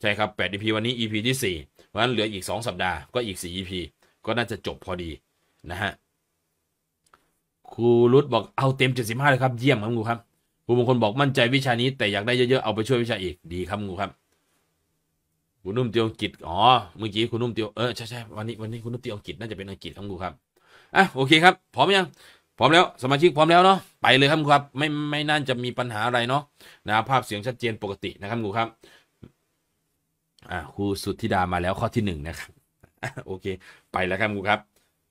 ใช่ครับ8 EP วันนี้ EP ที่4เพราะฉะนั้นเหลืออีก 2 สัปดาห์ ก็อีก4 EP ก็น่าจะจบพอดีนะฮะ ครูรุดบอกเอาเต็ม 75 เลยครับ เยี่ยมครับงูครับครูบางคนบอกมั่นใจวิชานี้แต่อยากได้เยอะๆ เอาไปช่วยวิชาอีก ดีครับงูครับคุณนุ่มเตียวกิษอ๋อ เมื่อกี้คุณนุ่มเตียวเออใช่ใช่วันนี้วันนี้คุณนุ่มเตียวกิษน่าจะเป็นอังกฤษครับงูครับ อ่ะโอเคครับ พร้อมยัง พร้อมแล้วสมาชิกพร้อมแล้วเนาะ ไปเลยครับูครับ ไม่ไม่น่าจะมีปัญหาอะไรเนาะนะภาพเสียงชัดเจนปกตินะครับงูครับอ่าครูสุทธิดามาแล้วข้อที่หนึ่งนะครับโอเคไปแล้วครับครูครับ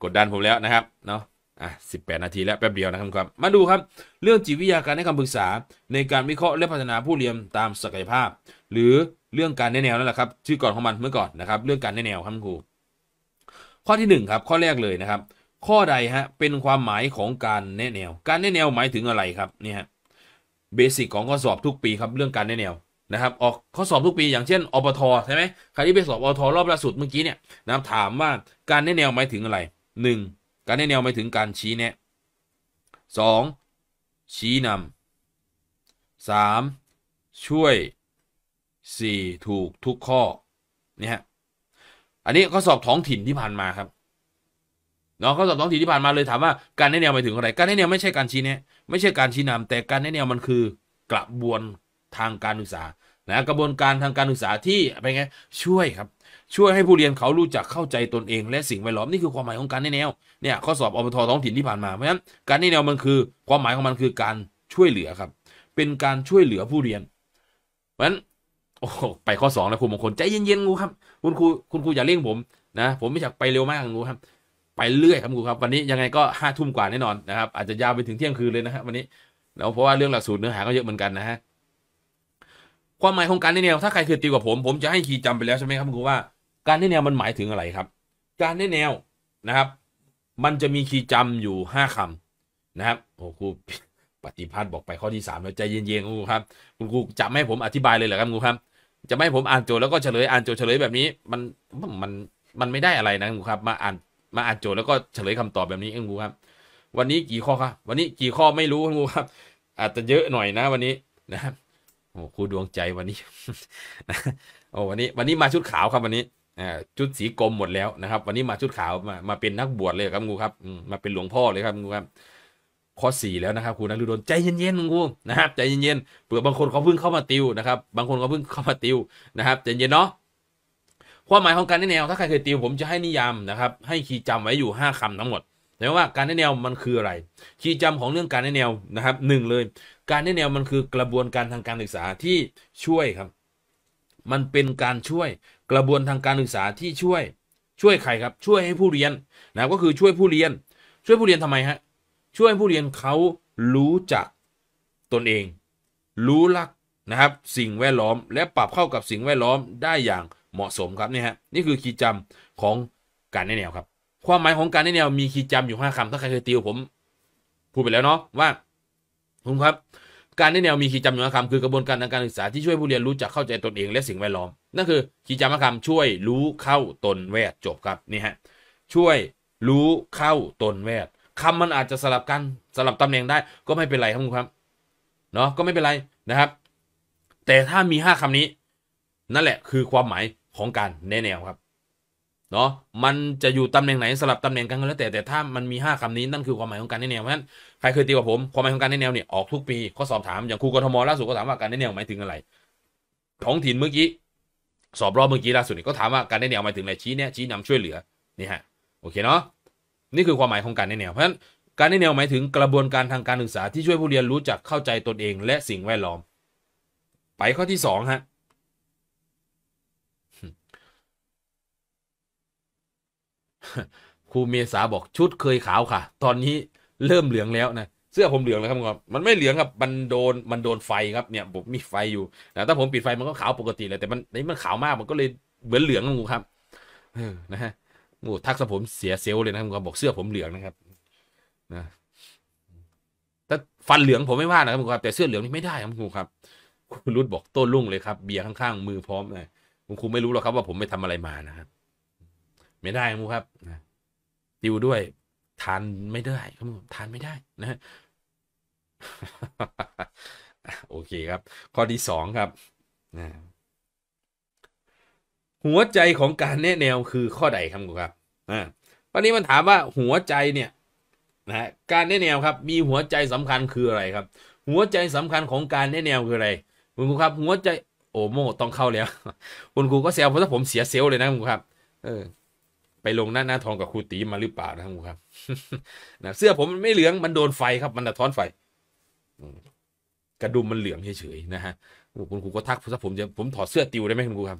กดดันผมแล้วนะครับเนาะอ่ะสิบแปดนาทีแล้วแป๊บเดียวนะครับครับมาดูครับ เรื่องจิตวิทยาการให้คำปรึกษาในการวิเคราะห์และพัฒนาผู้เรียนตามศักยภาพ หรือเรื่องการแนแนวนั่นแหละครับชื่อก่อนของมันเมื่อก่อนนะครับเรื่องการแนแนวครับครูข้อที่หนึ่งครับข้อแรกเลยนะครับข้อใดฮะเป็นความหมายของการแนแนวการแนแนวหมายถึงอะไรครับนี่ฮะเบสิกของข้อสอบทุกปีครับเรื่องการแนแนวนะครับออกข้อสอบทุกปีอย่างเช่นอปทใช่ไหมใครที่ไปสอบอปทรอบล่าสุดเมื่อกี้เนี่ยนะถามว่าการแนะแนวหมายถึงอะไร 1. การแนะแนวหมายถึงการชี้แนะ 2. ชี้นำ 3. ช่วย 4. ถูกทุกข้อนี่ฮะอันนี้ข้อสอบท้องถิ่นที่ผ่านมาครับเนาะข้อสอบท้องถิ่นที่ผ่านมาเลยถามว่าการแนะแนวหมายถึงอะไรการแนะแนวไม่ใช่ การชี้แนะไม่ใช่การชี้นำแต่การแนะแนวมันคือกระบวนทางการศึกษานะกระบวนการทางการศึกษาที่เป็นไงช่วยครับ ช่วยให้ผู้เรียนเขารู้จักเข้าใจตนเอง และสิ่งแวดล้อมนี่คือความหมายของการแนแนว เนี่ยข้อสอบอบทท้องถิ่นที่ผ่านมา เพราะฉะนั้นการแนแนวมันคือ ความหมายของมันคือการช่วยเหลือครับ เป็นการช่วยเหลือผู้เรียน เพราะฉะนั้น โอ้ ไปข้อ2แล้วครูบางคนใจเย็นๆงูครับ คุณครู คุณครูอย่าเร่งผมนะ ผมไม่อยากไปเร็วมากงูครับ ไปเรื่อยครับครูครับ วันนี้ยังไงก็ห้าทุ่มกว่าแน่นอนนะครับ อาจจะยาวไปถึงเที่ยงคืนเลยนะครับวันนี้เลาวเพราะว่าเรื่องหลักสูตรเนื้อหาก็เยอะเหมือนกันนะฮะความหมายของการแนแนวถ้าใครเคยติวกับผม ผมจะให้คีย์จำไปแล้วใช่ไหมครับคุณูว่า การแนแนวมันหมายถึงอะไรครับ การแนแนวนะครับ มันจะมีคีย์จำอยู่ห้าคำนะครับโอ้ครูปฏิพัฒน์บอกไปข้อที่สามแล้วใจเย็นๆครูครับคุณครูจะไม่ผมอธิบายเลยเหรอครับครูครับ จะไม่ผมอ่านโจทย์แล้วก็เฉลยอ่านโจทย์เฉลยแบบนี้มันมันมันไม่ได้อะไรนะครูครับ มาอ่านมาอ่านโจทย์แล้วก็เฉลยคำตอบแบบนี้ครูครับ วันนี้กี่ข้อครับ วันนี้กี่ข้อไม่รู้ครูครับ อาจจะเยอะหน่อยนะ วันนี้นะครับโอ้คู่ดวงใจวันนี้ โอ้วันนี้วันนี้มาชุดขาวครับวันนี้ชุดสีกรมหมดแล้วนะครับวันนี้มาชุดขาวมา มาเป็นนักบวชเลยครับงูครับมาเป็นหลวงพ่อเลยครับงูครับข้อสี่แล้วนะครับครูนักฤดนใจเย็นๆงูนะครับใจเย็นๆ เผื่อบางคนเขาเพิ่งเข้ามาติวนะครับบางคนเขาเพิ่งเข้ามาติวนะครับใจเย็นเนาะ ความหมายของการแนแนว ถ้าใครเคยติวผมจะให้นิยามนะครับ ให้คีย์จำไว้อยู่ห้าคำทั้งหมดแต่ว่าการแนะแนวมันคืออะไร คีย์จำของเรื่องการแนะแนวนะครับหนึ่งเลย การแนะแนวมันคือกระบวนการทางการศึกษาที่ช่วยครับ มันเป็นการช่วยกระบวนทางการศึกษาที่ช่วยช่วยใครครับ ช่วยให้ผู้เรียนนะก็คือช่วยผู้เรียนช่วยผู้เรียนทำไมฮะช่วยผู้เรียนเขารู้จักตนเอง รู้ลักนะครับสิ่งแวดล้อม และปรับเข้ากับสิ่งแวดล้อมได้อย่างเหมาะสมครับ นี่ฮะนี่คือคีย์จำของการแนะแนวครับความหมายของการแนะแนวมี คีย์จำอยู่ห้าคำถ้าใครเคยติวผม พูดไปแล้วเนาะว่าคุณครับ การแนะแนวมีคีย์จำอยู่ห้าคำคือกระบวนการทางการศึกษาที่ช่วยผู้เรียนรู้จักเข้าใจตนเองและสิ่งแวดล้อม นั่นคือ คีย์จำห้าคำช่วยรู้เข้าตนแวดจบครับนี่ฮะช่วยรู้เข้าตนแวดคำมันอาจจะสลับกันสลับตำแหน่งได้ก็ไม่เป็นไรครับคุณครับเนาะก็ไม่เป็นไรนะครับ แต่ถ้ามีห้าคำนี้ นั่นแหละ คือความหมายของการแนแนวครับเนาะมันจะอยู่ตำแหน่งไหนสลับตำแหน่งกันก็แล้วแต่แต่ถ้ามันมี 5คำนี้นั่นคือความหมายของการแนแนวเพราะฉะนั้นใครเคยตีกับผม ความหมายของการแนแนวเนี่ยออกทุกปี ข้อสอบถามอย่างครูกทมล่าสุดก็ถามว่าการแนแนวหมายถึงอะไรท้องถิ่นเมื่อกี้สอบรอบเมื่อกี้ล่าสุดนี่ก็ถามว่าการแนแนวหมายถึงอะไรชี้เนียชี้นำช่วยเหลือนี่ฮะโอเคเนาะนี่คือความหมายของการแนแนวเพราะฉะนั้นการแนแนวหมายถึงกระบวนการทางการศึกษาที่ช่วยผู้เรียนรู้จักเข้าใจตนเองและสิ่งแวดล้อม ไปข้อที่2ฮะครูเมษาบอกชุดเคยขาวค่ะ ตอนนี้เริ่มเหลืองแล้วนะเสื้อผมเหลืองแล้วครับครับมันไม่เหลืองครับมันโดนมันโดนไฟครับเนี่ยผมมีไฟอยู่นะถ้าผมปิดไฟมันก็ขาวปกติเลยแต่มันนี่มันขาวมากมันก็เลยเหมือนเหลืองงูครับนะฮะงูทักษผมเสียเซลเลยนะครับผมบอก เสื้อผมเหลืองนะครับนะถ้าฟันเหลืองผมไม่ว่านะครับครับแต่เสื้อเหลืองนี่ไม่ได้ครับงูครับคุณรุดบอกต้นลุ่งเลยครับเบียร์ข้างๆมือพร้อมเลยคุณครูไม่รู้หรอกครับว่าผมไม่ทำอะไรมานะครับไม่ได้มูครับติวด้วย ทานไม่ได้ ครับทานไม่ได้ นะโอเคครับ ข้อที่สองครับหัวใจของการแนะแนวคือข้อใดครับครับนะวันนี้มันถามว่าหัวใจเนี่ยนะการแนะแนวครับ มีหัวใจสำคัญคืออะไรครับ หัวใจสำคัญของการแนะแนวคืออะไรคุณครูครับ หัวใจโอโมต้องเข้าแล้วคุณครูก็แซวเพราะถ้าผมเสียเซลเลยนะคุณครูครับเออไปลงหน้าหน้าทองกับครูตีมาหรือเปล่านะครับนะเสื้อผมไม่เหลืองมัน โดนไฟครับ มันสะท้อนไฟกระดุมมันเหลืองเฉยๆนะฮะคุณครูก็ทักผมจะผมถอดเสื้อติวได้ไหมคุณครูครับ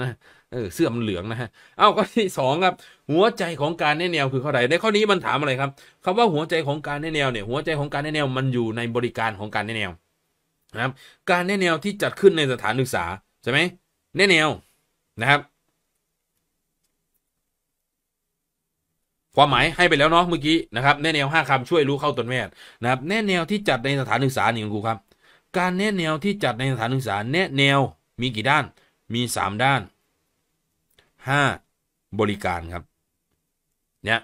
นะเออเสื้อมันเหลืองนะฮะเอ้าข้อที่สองครับ หัวใจของการแนแนวคือข้อใดในข้อนี้มันถามอะไรครับคำว่าหัวใจของการแนแนวเนี่ย หัวใจของการแนแนวมันอยู่ในบริการของการแนแนวนะครับ การแนแนวที่จัดขึ้นในสถานศึกษาใช่ไหมแนแนวนะครับความหมาย ให้ไปแล้วเนาะเมื่อกี้นะครับแนแนวห้าคำช่วยรู้เข้าตนแม่นะครับแนแนวที่จัดในสถานศึกษานี่งุณครูครับ การแนแนวที่จัดในสถานศึกษาแนแนวมีกี่ด้านมี 3 ด้าน5บริการครับเนี่ย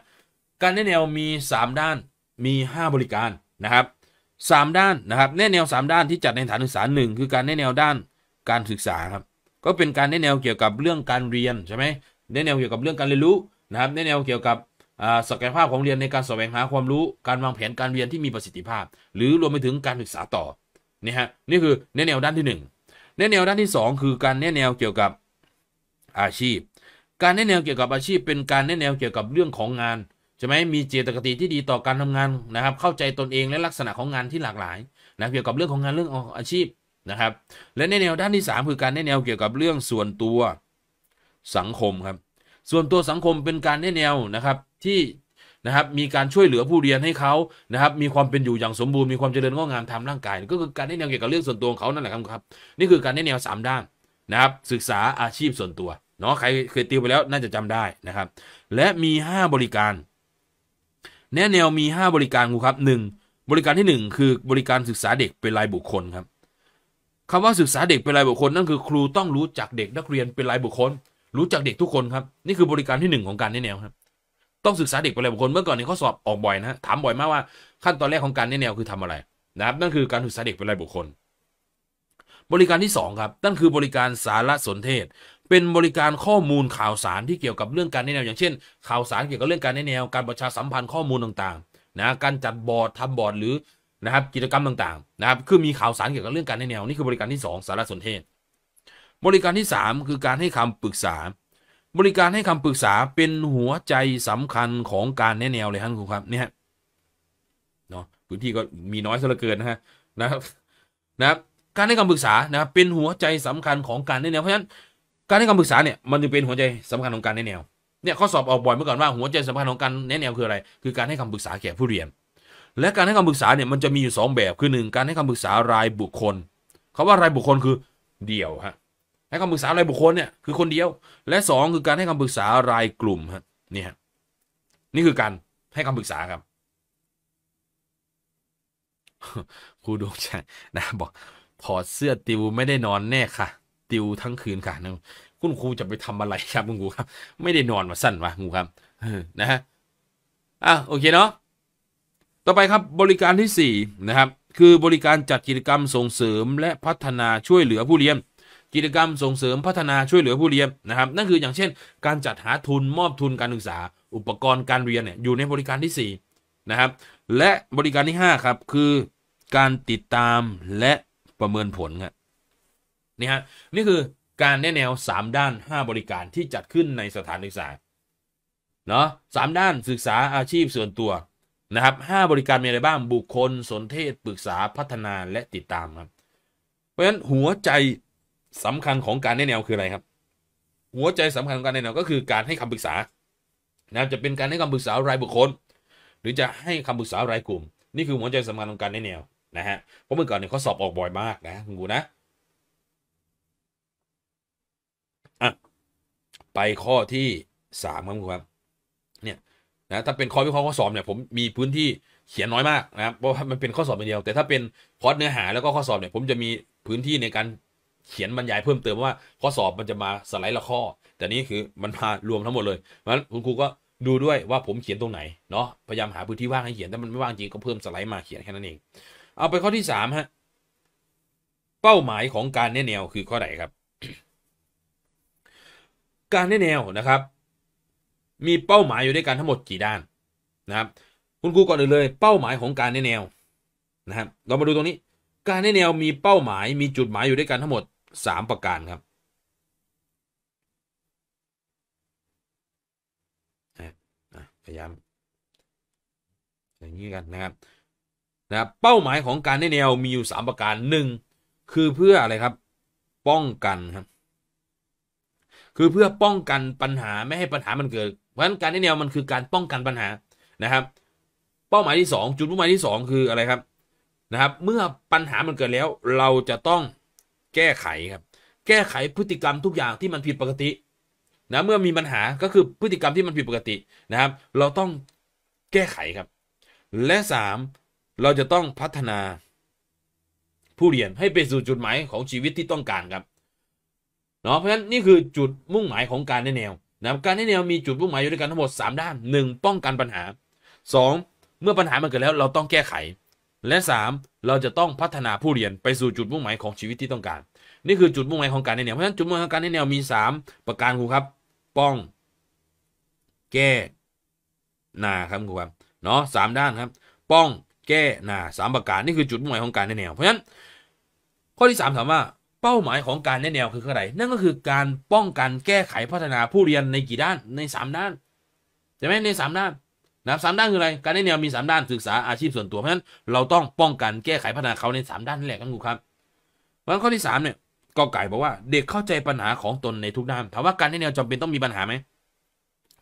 การแนแนวมี 3 ด้านมี 5 บริการนะครับ3ด้านนะครับแนแนว 3 ด้านที่จัดในสถานศึกษา1คือการแนแนวด้านการศึกษาครับก็เป็นการแนแนวเกี่ยวกับเรื่องการเรียนใช่ไหมแนแนวเกี่ยวกับเรื่องการเรียนรู้นะครับแนแนวเกี่ยวกับศักยภาพของเรียนในการแสวงหาความรู้ การวางแผนการเรียนที่มีประสิทธิภาพ หรือรวมไปถึงการศึกษาต่อนี่ฮะนี่คือแนแนวด้านที่ 1 แนแนวด้านที่ 2 คือการแนแนวเกี่ยวกับอาชีพ การแนแนวเกี่ยวกับอาชีพ เป็นการแนแนวเกี่ยวกับเรื่องของงานใช่ไหมมีเจตคติที่ดีต่อการทำงานนะครับ เข้าใจตนเองและลักษณะของงานที่หลากหลายนะเกี่ยวกับเรื่องของงานเรื่องอาชีพนะครับ และแนแนวด้านที่ 3 คือการแนแนวเกี่ยวกับเรื่องส่วนตัวสังคมครับส่วนตัวสังคมเป็นการแนแนวนะครับ ที่นะครับมีการช่วยเหลือผู้เรียนให้เขานะครับ มีความเป็นอยู่อย่างสมบูรณ์มีความเจริญงอกงามทางร่างกาย ก็คือการแนแนวเกี่ยวกับเรื่องส่วนตัวของเขานั่นแหละครับ นี่คือการแนแนว 3 ด้านนะครับ ศึกษาอาชีพส่วนตัวเนาะใครเคยติวไปแล้วน่าจะจำได้นะครับ และมี 5 บริการ แนแนวมี 5 บริการครับ 1 บริการที่ 1 คือบริการศึกษาเด็กเป็นรายบุคคลครับคำว่าศึกษาเด็กเป็นรายบุคคลนั่นคือครูต้องรู้จักเด็กนักเรียนเป็นรายบุคคลรู้จักเด็กทุกคน ครับนี่คือบริการที่หนึ่งของการแนแนวครับ ต้องศึกษาเด็กไปเลยบางคนเมื่อก่อนเนี่ยเขาสอบออกบ่อยนะถามบ่อยมากว่าขั้นตอนแรกของการแนแนวคือทำอะไรนะครับนั่นคือการศึกษาเด็กเป็นรายบุคคล บริการที่2ครับนั่นคือบริการสารสนเทศ เป็นบริการข้อมูลข่าวสารที่เกี่ยวกับเรื่องการแนแนวอย่างเช่น ข่าวสารเกี่ยวกับเรื่องการแนแนวการประชาสัมพันธ์ข้อมูลต่างๆนะการจัดบอร์ดทำบอร์ดหรือนะครับกิจกรรมต่างๆนะครับคือมีข่าวสารเกี่ยวกับเรื่องการแนแนวนี่คือบริการที่ 2 สารสนเทศบริการที่3คือการให้คำปรึกษา บริการให้คำปรึกษาเป็นหัวใจสำคัญของการแนะแนวเลยครับคุณครับเนี่ยเนาะพื้นที่ก็มีน้อยซะเหลือเกินนะฮะนะครับนะครับการให้คำปรึกษานะครับเป็นหัวใจสำคัญของการแนะแนวเพราะฉะนั้นการให้คำปรึกษาเนี่ยมันจะเป็นหัวใจสำคัญของการแนะแนวเนี่ยข้อสอบออกบ่อยเมื่อก่อนว่าหัวใจสำคัญของการแนะแนวคืออะไรคือการให้คำปรึกษาแก่ผู้เรียน และการให้คำปรึกษาเนี่ยมันจะมีอยู่2แบบคือ1 การให้คำปรึกษารายบุคคลคาว่ารายบุคคลคือเดี่ยวฮะให้คำปรึกษารายบุคคลเนี่ยคือคนเดียว และ 2 คือการให้คำปรึกษารายกลุ่มฮะนี่ฮะนี่คือการให้คำปรึกษาครับครูดวงใจนะบอกถอดเสื้อติวไม่ได้นอนแน่ค่ะติวทั้งคืนค่ะนะคุณครูจะไปทำอะไรครับคุณครูครับ ไม่ได้นอนมาสั้นวะครูครับนะฮะอ่ะโอเคเนาะต่อไปครับบริการที่4นะครับคือบริการจัดกิจกรรมส่งเสริม และพัฒนาช่วยเหลือผู้เรียนกิจกรรมส่งเสริมพัฒนาช่วยเหลือผู้เรียนนะครับนั่นคืออย่างเช่นการจัดหาทุนมอบทุนการศึกษา อุปกรณ์การเรียนเนี่ยอยู่ในบริการที่4นะครับและบริการที่ 5 ครับคือการติดตามและประเมินผลครับนี่ฮะนี่คือการแนแนว 3 ด้าน 5 บริการที่จัดขึ้นในสถานศึกษาเนาะสามด้านศึกษาอาชีพส่วนตัวนะครับห้าบริการมีอะไรบ้างบุคคลสนเทศปรึกษาพัฒนาและติดตามครับเพราะฉะนั้นหัวใจสำคัญของการแนะแนวคืออะไรครับ หัวใจสำคัญของการแนะแนว ก็คือการให้คำปรึกษานะจะเป็นการให้คำปรึกษารายบุคคล หรือจะให้คำปรึกษารายกลุ่ม นี่คือหัวใจสำคัญของการแนะแนวนะฮะเพราะเมื่อก่อนเนี่ยเขาสอบออกบ่อยมากนะงูนะอ่ะไปข้อที่สามครับคุณครับเนี่ยนะถ้าเป็นข้อวิเคราะห์ข้อสอบเนี่ยผมมีพื้นที่เขียนน้อยมากนะเพราะมันเป็นข้อสอบเดียวแต่ถ้าเป็นคอร์สเนื้อหาแล้วก็ข้อสอบเนี่ยผมจะมีพื้นที่ในการเขียนบรรยายเพิ่มเติมว่า ข้อสอบมันจะมาสไลด์ละข้อ แต่นี้คือมันมารวมทั้งหมด เลยเพราะฉะนั้นคุณครูก็ดูด้วยว่าผมเขียนตรงไหนเนาะพยายามหาพื้นที่ว่าง ให้เขียนแต่มันไม่ว่างจริงก็เพิ่มสไลด์มาเขียนแค่นั้นเองเอาไปข้อที่สามฮะ เป้าหมายของการแนแนวคือข้อไหนครับ การแนแนวนะครับ มีเป้าหมายอยู่ด้วยกันทั้งหมดกี่ด้านนะครับ คุณครูก่อนเลย เป้าหมายของการแนแนวนะครับเรามาดูตรงนี้ การแนแนวมีเป้าหมายมีจุดหมายอยู่ด้วยกันทั้งหมด3 ประการครับพยายามอย่างนี้กันนะครับนะบเป้าหมายของการได้แนวมีอยู่ 3 ประการหนึ่งคือเพื่ออะไรครับป้องกันครับคือเพื่อป้องกันปัญหาไม่ให้ปัญหามันเกิด เพราะฉะนั้นการได้แนวมันคือการป้องกันปัญหานะครับ เป้าหมายที่2จุดมุ่งหมายที่ 2 คืออะไรครับนะครับ เมื่อปัญหามันเกิดแล้วเราจะต้องแก้ไขครับแก้ไขพฤติกรรมทุกอย่างที่มันผิดปกตินะเมื่อมีปัญหาก็คือพฤติกรรมที่มันผิดปกตินะครับเราต้องแก้ไขครับและ3เราจะต้องพัฒนา ผู้เรียนให้ไปสู่จุดหมายของชีวิตที่ต้องการครับเนาะเพราะฉะนั้นนี่คือจุดมุ่งหมายของการแนแนวนะการแนแนวมีจุดมุ่งหมายอยู่ด้วยกันทั้งหมด 3 ด้าน 1 ป้องกันปัญหา2เมื่อปัญหามันเกิดแล้วเราต้องแก้ไขและ 3 เราจะต้องพัฒนาผู้เรียนไปสู่จุดมุ่งหมายของชีวิตที่ต้องการ นี่คือจุดมุ่งหมายของการในแนวเพราะฉะนั้นจุดมุ่งหมายของการในแนวมี3ประการครูครับป้องแก้นาครับครูครับเนาะสามด้านครับป้องแก้นาสามประการนี่คือจุดมุ่งหมายของการในแนวเพราะฉะนั้นข้อที่3ถามว่า เป้าหมายของการในแนวคืออะไร นั่นก็คือการป้องกันแก้ไขพัฒนาผู้เรียนในกี่ด้านใน 3 ด้านใช่ไหมใน 3 ด้านนะสามด้านคืออะไร การได้แนวมี3ด้านศึกษาอาชีพส่วนตัวเพราะฉะนั้นเราต้องป้องกันแก้ไขปัญหาเขาใน 3 ด้านนี่แหละครับครูครับวันข้อที่ 3 เนี่ยก็ไก่บอกว่าเด็กเข้าใจปัญหาของตนในทุกด้าน ถามว่าการได้แนวจำเป็นต้องมีปัญหาไหม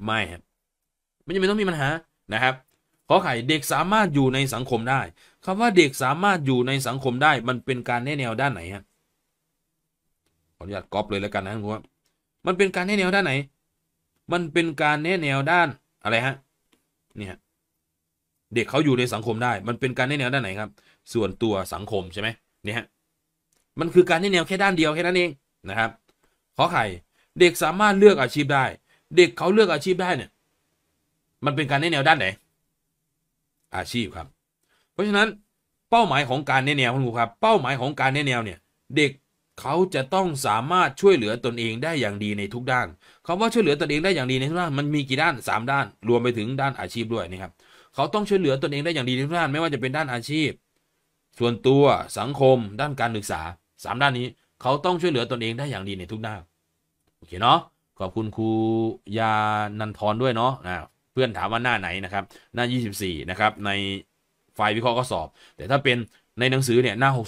ไม่ครับไม่จำเป็นต้องมีปัญหานะครับขอไข่เด็กสามารถอยู่ในสังคมได้ คำว่าเด็กสามารถอยู่ในสังคมได้ มันเป็นการแนแนวด้านไหนฮะ ขออนุญาตก๊อปเลยแล้วกันนะครับมันเป็นการแนแนวด้านไหน มันเป็นการแนแนวด้านอะไรฮะเนี่ยเด็กเขาอยู่ในสังคมได้ มันเป็นการได้แนวด้านไหนครับ ส่วนตัวสังคมใช่ไหมเนี่ยมันคือการได้แนวแค่ด้านเดียวแค่นั้นเองนะครับ ขอไข่เด็กสามารถเลือกอาชีพได้ เด็กเขาเลือกอาชีพได้เนี่ยมันเป็นการได้แนวด้านไหน อาชีพครับ เพราะฉะนั้นเป้าหมายของการได้แนวคุณครูครับ เป้าหมายของการได้แนวเนี่ย เด็กเขาจะต้องสามารถช่วยเหลือตนเองได้อย่างดีในทุกด้านคาว่าช่วยเหลือตนเองได้อย่างดีในทุกด้านมันมีกี่ด้าน 3 ด้าน รวมไปถึงด้านอาชีพด้วยนะครับ เขาต้องช่วยเหลือตนเองได้อย่างดีในทุกด้าน ไม่ว่าจะเป็นด้านอาชีพ ส่วนตัว สังคม ด้านการศึกษา 3 ด้านนี้ เขาต้องช่วยเหลือตนเองได้อย่างดีในทุกด้าน โอเคเนาะ ขอบคุณครูยานันทรด้วยเนาะนะเพื่อนถามว่าหน้าไหนนะครับ หน้า24นะครับในไฟล์วิเคราะห์ก็สอบ แต่ถ้าเป็นในหนังสือเนี่ยหน้า 66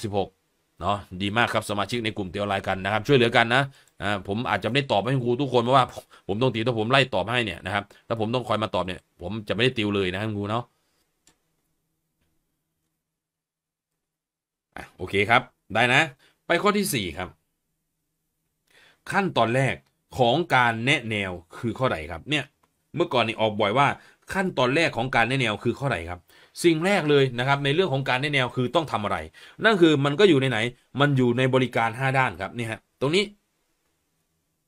เนาะดีมากครับสมาชิกในกลุ่มเตียวไลน์กันนะครับ ช่วยเหลือกันนะนะผมอาจจะไม่ได้ตอบให้ครูทุกคนเพราะว่าผมต้องตีถ้าผมไล่ตอบให้เนี่ยนะครับถ้าผมต้องคอยมาตอบเนี่ย ผมจะไม่ได้ติวเลยนะครูเนาะโอเคครับ ได้นะ ไปข้อที่4ครับขั้นตอนแรกของการแนะแนวคือข้อใดครับเนี่ยเมื่อก่อนนี่ออกบ่อยว่าขั้นตอนแรกของการแนะแนวคือข้อใดครับสิ่งแรกเลยนะครับในเรื่องของการได้แนวคือต้องทำอะไร นั่นคือมันก็อยู่ในไหน มันอยู่ในบริการ 5 ด้านครับนี่ฮะตรงนี้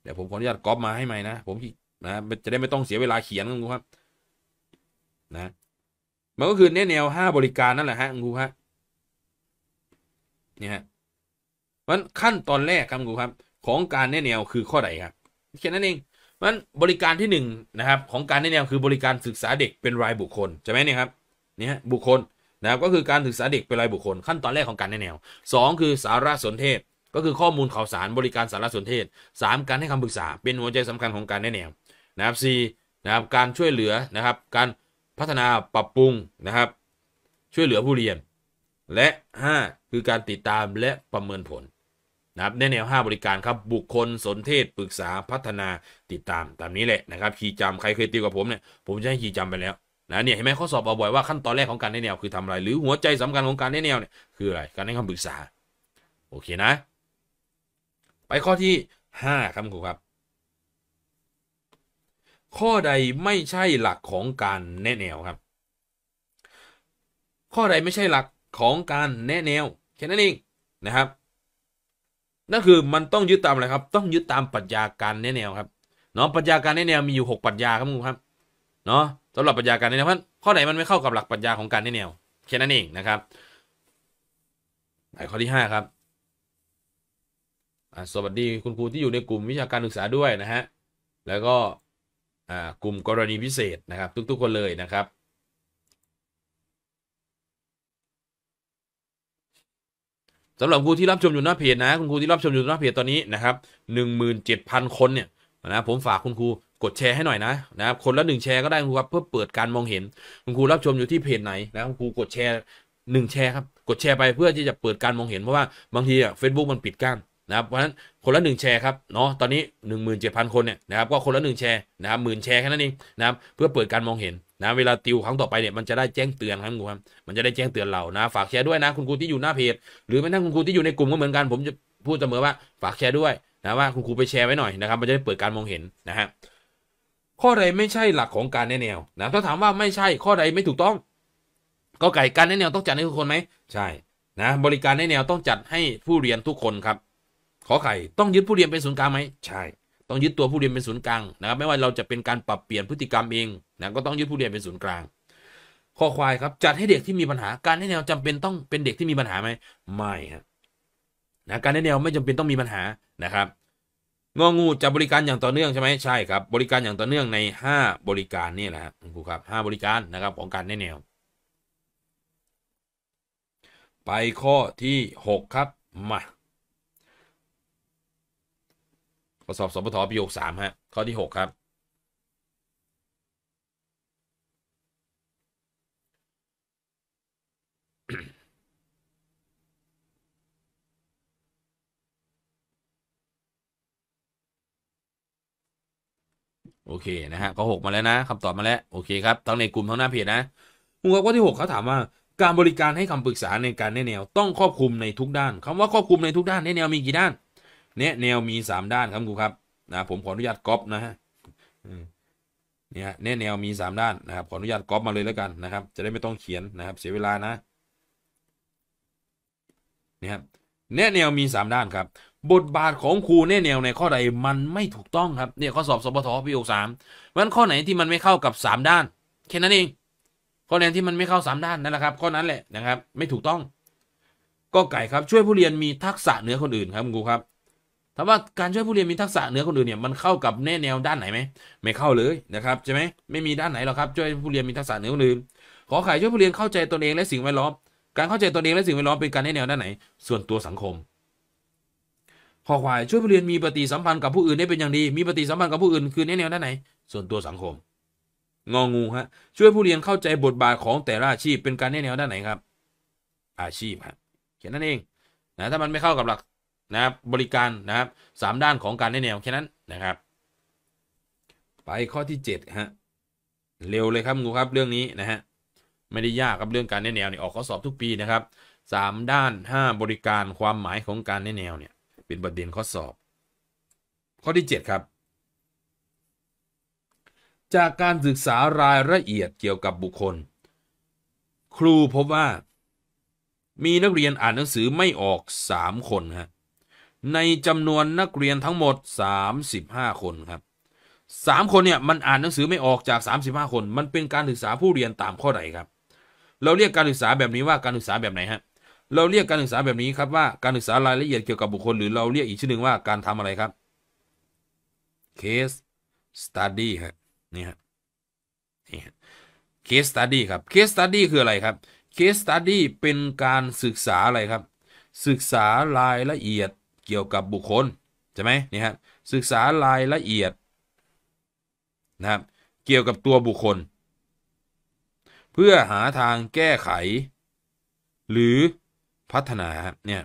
เดี๋ยวผมขออนุญาตก๊อปมาให้ใหม่นะผมนะจะได้ไม่ต้องเสียเวลาเขียนครับครับนะมันก็คือแนแนว 5 บริการนั่นแหละฮะครูฮะนี่ฮะมันขั้นตอนแรกครับครูครับ ของการแนแนวคือข้อใดครับแค่นั้นเองมันบริการที่1นนะครับของการแนแนวคือบริการศึกษาเด็กเป็นรายบุคคลใช่ไหมเนี่ยครับเนี่ยบุคคลนะครับก็คือการศึกษาเด็กเป็นรายบุคคลขั้นตอนแรกของการแนะแนว 2 คือสารสนเทศ ก็คือข้อมูลข่าวสารบริการสารสนเทศ 3 การให้คำปรึกษา เป็นหัวใจสำคัญของการแนะแนวนะครับสนะครับการช่วยเหลือนะครับการพัฒนาปรับปรุงนะครับช่วยเหลือผู้เรียน และ 5 คือการติดตามและประเมินผลนะครับแนแนว 5 บริการครับบุคคลสนเทศปรึกษาพัฒนาติดตามตามนี้แหละนะครับขีจำใครเคยติวกับผมเนี่ยผมจะให้ขีจำไปแล้วนะเนี่ยเห็นไหมเขาสอบเอาบ่อยว่าขั้นตอนแรกของการแนะแนวคือทำอะไร หรือหัวใจสำคัญของการแนะแนวเนี่ยคืออะไรการให้คำปรึกษาโอเคนะไปข้อที่ห้าครับครูครับข้อใดไม่ใช่หลักของการแนะแนวครับ ข้อใดไม่ใช่หลักของการแนะแนวแค่นั้นเองนะครับนั่นคือมันต้องยึดตามอะไรครับต้องยึดตามปรัชญาการแนะแนวครับเนาะปรัชญาการแนะแนวมีอยู่6ปรัชญาครับคุณครับเนาะสำหรับปรัชญาการเนยเพราะข้อไหนมันไม่เข้ากับหลักปรัชญาของการแนวแค่นั้นเองนะครับข้อที่ 5 ครับสวัสดีคุณครูที่อยู่ในกลุ่มวิชาการศึกษาด้วยนะฮะแล้วก็กลุ่มกรณีพิเศษนะครับ ทุกๆคนเลยนะครับสำหรับครูที่รับชมอยู่หน้าเพจนะคุณครูที่รับชมอยู่หน้าเพจตอนนี้นะครับหนึ่งหมื่นเจ็ดพันคนเนี่ยนะผมฝากคุณครูกดแชร์ให้หน่อยนะนะครับ คนละหนึ่งแชร์ก็ได้คุณครับ เพื่อเปิดการมองเห็น คุณครูรับชมอยู่ที่เพจไหนนะคุณครูกดแชร์หนึ่งแชร์ครับกดแชร์ไปเพื่อที่จะเปิดการมองเห็นเพราะว่าบางทีอ่ะเฟซบุ๊กมันปิดกั้นนะครับเพราะฉะนั้นคนละหนึ่งแชร์ครับเนาะตอนนี้หนึ่งหมื่นเจ็ดพันคนเนี่ยนะครับก็คนละหนึ่งแชร์นะครับหมื่นแชร์แค่นั้นเองนะครับเพื่อเปิดการมองเห็นนะเวลาติวครั้งต่อไปเนี่ย มันจะได้แจ้งเตือนครับคุณครับมันจะได้แจ้งเตือนเรานะ ฝากแชร์ด้วยนะคุณครูที่อยู่หน้าเพจหรือแม้แต่คุณครูที่อยู่ในกลุ่มก็เหมือนกัน ผมจะพูดเสมอว่าฝากแชร์ด้วยนะว่าคุณครูไปแชร์ไว้หน่อยนะครับมันจะได้เปิดการมองเห็นนะฮะข้อใดไม่ใช่หลักของการแนะแนวนะถ้าถามว่าไม่ใช่ข้อใดไม่ถูกต้อง ก็ไก่การแนะแนวต้องจัดให้ทุกคนไหมใช่นะบริการแนะแนวต้องจัดให้ผู้เรียนทุกคนครับขอไข่ต้องยึดผู้เรียนเป็นศูนย์กลางไหมใช่ต้องยึดตัวผู้เรียนเป็นศูนย์กลาง นะครับ ไม่ว่าเราจะเป็นการปรับเปลี่ยนพฤติกรรมเองนะก็ต้องยึดผู้เรียนเป็นศูนย์กลาง ข้อควายครับจัดให้เด็กที่มีปัญหาการแนะแนวจำเป็นต้องเป็นเด็กที่มีปัญหาไหมไม่ครับนะการแนะแนวไม่จำเป็นต้องมีปัญหานะครับงองูจะบริการอย่างต่อเนื่องใช่ไหมใช่ครับ บริการอย่างต่อเนื่องใน 5 บริการ นี่แหละครับครูครับ5บริการนะครับของการแนแนว ไปข้อที่ 6 ครับ มาข้อสอบสพทปีหโยคมฮะข้อที่6ครับโอเคนะฮะก็หกมาแล้วนะคำตอบมาแล้วโอเคครับทั้งในกลุ่มทั้งหน้าเพจนะหัวข้อที่ 6เขาถามว่า การบริการให้คำปรึกษาในการแนะแนวต้องครอบคลุมในทุกด้าน คำว่าครอบคลุมในทุกด้าน แนะแนวมีกี่ด้านแนะแนวมี 3 ด้านครับครูครับนะผมขออนุญาตก๊อปนะฮะเนี่ยแนะแนวมี 3 ด้านนะครับขออนุญาตก๊อปมาเลยแล้วกันนะครับจะได้ไม่ต้องเขียนนะครับเสียเวลานะเนี่ยแนะแนวมี 3 ด้านครับบทบาทของครูแนแนวในข้อใดมันไม่ถูกต้องครับเนี่ยข้อสอบสพทพีโอสามเพราะนั้นข้อไหนที่มันไม่เข้ากับสามด้านแค่นั้นเองข้อไหนที่มันไม่เข้าสามด้านนั่นแหละครับ ข้อนั้นแหละนะครับไม่ถูกต้องก็ไก่ครับช่วยผู้เรียนมีทักษะเหนือคนอื่น ครับครูครับถามว่าการช่วยผู้เรียนมีทักษะเหนือคนอื่นเนี่ยมันเข้ากับแนแนวด้านไหนไหมไม่เข้าเลยนะครับใช่ไหมไม่มีด้านไหนหรอกครับช่วยผู้เรียนมีทักษะเหนือคนอื่นขอไข่ช่วยผู้เรียนเข้าใจตนเองและสิ่งแวดล้อมการเข้าใจตนเองและสิ่งแวดล้อมเป็นการแนแนวด้านไหนส่วนตัวสังคมขอควายช่วยผู้เรียนมีปฏิสัมพันธ์กับผู้อื่นได้เป็นอย่างดีมีปฏิสัมพันธ์กับผู้อื่นคือในแนวด้านไหนส่วนตัวสังคม งองูฮะช่วยผู้เรียนเข้าใจบทบาทของแต่ละอาชีพเป็นการในแนวด้านไหนครับอาชีพฮะแค่นั้นเองนะถ้ามันไม่เข้ากับหลักนะครับบริการนะครับสามด้านของการในแนวแค่นั้นนะครับไปข้อที่7ฮะเร็วเลยครับงูครับเรื่องนี้นะฮะไม่ได้ยากครับเรื่องการในแนวเนี่ยออกข้อสอบทุกปีนะครับ3ด้าน 5 บริการความหมายของการในแนวเนี่ยเป็นบทเรียนข้อสอบ ข้อที่ 7 ครับ จากการศึกษารายละเอียดเกี่ยวกับบุคคล ครูพบว่า มีนักเรียนอ่านหนังสือไม่ออก 3 คนฮะในจำนวนนักเรียนทั้งหมด 35 คนครับสามคนเนี่ยมันอ่านหนังสือไม่ออกจาก 35 คน มันเป็นการศึกษาผู้เรียนตามข้อใดครับ เราเรียกการศึกษาแบบนี้ว่าการศึกษาแบบไหนฮะเราเรียกการศึกษาแบบนี้ครับว่าการศึกษารายละเอียดเกี่ยวกับบุคคลหรือเราเรียกอีกชื่อหนึ่งว่าการทำอะไรครับ case study ฮะนี่ฮะนี่ฮะ case study ครับ case study คืออะไรครับ case study เป็นการศึกษาอะไรครับ ศึกษารายละเอียดเกี่ยวกับบุคคลใช่ไหมนี่ฮะศึกษารายละเอียดนะครับเกี่ยวกับตัวบุคคล เพื่อหาทางแก้ไข หรือพัฒนาเนี่ย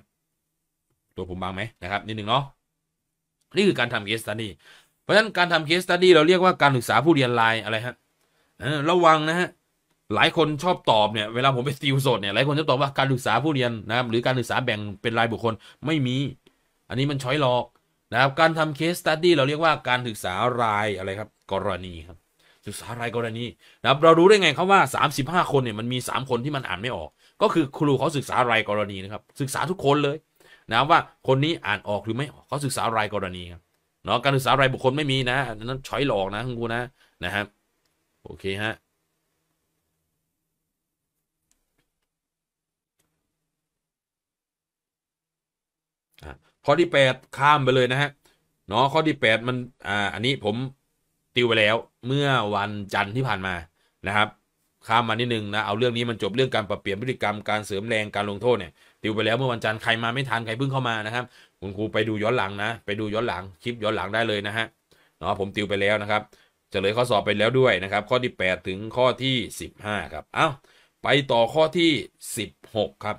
ตัวผมบางไหมนะครับนิดนึงเนาะนี่คือการทำเคสตัดดี้เพราะฉะนั้นการทำเคสตัดดี้เราเรียกว่าการศึกษาผู้เรียนรายอะไรฮะระวังนะฮะหลายคนชอบตอบเนี่ยเวลาผมไปติวสดเนี่ยหลายคนชอบตอบว่าการศึกษาผู้เรียนนะครับหรือการศึกษาแบ่งเป็นรายบุคคลไม่มี อันนี้มันช้อยหลอกนะครับการทำเคสตัดดี้เราเรียกว่าการศึกษารายอะไรครับ กรณีครับ ศึกษารายกรณีนะครับเรารู้ได้ไงครับว่า35คนเนี่ยมันมี 3 คนที่มันอ่านไม่ออกก็คือครูเขาศึกษารายกรณีนะครับศึกษาทุกคนเลยนะว่าคนนี้อ่านออกหรือไม่ออกเขาศึกษารายกรณีครับเนาะการศึกษารายบุคคลไม่มีนะ นั้นช้อยหลอกนะคครูนะนะครับโอเคฮะข้อที่ 8 ข้ามไปเลยนะฮะเนาะข้อที่8มันอ่าอันนี้ผมติวไปแล้วเมื่อวันจันทร์ที่ผ่านมานะครับข้ามมานิดนึงนะเอาเรื่องนี้มันจบเรื่องการปรับเปลี่ยนพฤติกรรมการเสริมแรงการลงโทษเนี่ยติวไปแล้วเมื่อวันจันทร์ใครมาไม่ทันใครเพิ่งเข้ามานะครับคุณครูไปดูย้อนหลังนะไปดูย้อนหลังคลิปย้อนหลังได้เลยนะฮะเนาะผมติวไปแล้วนะครับจะเลยข้อสอบไปแล้วด้วยนะครับข้อที่ 8 ถึงข้อที่15ครับเอา้าไปต่อข้อที่ 16 ครับ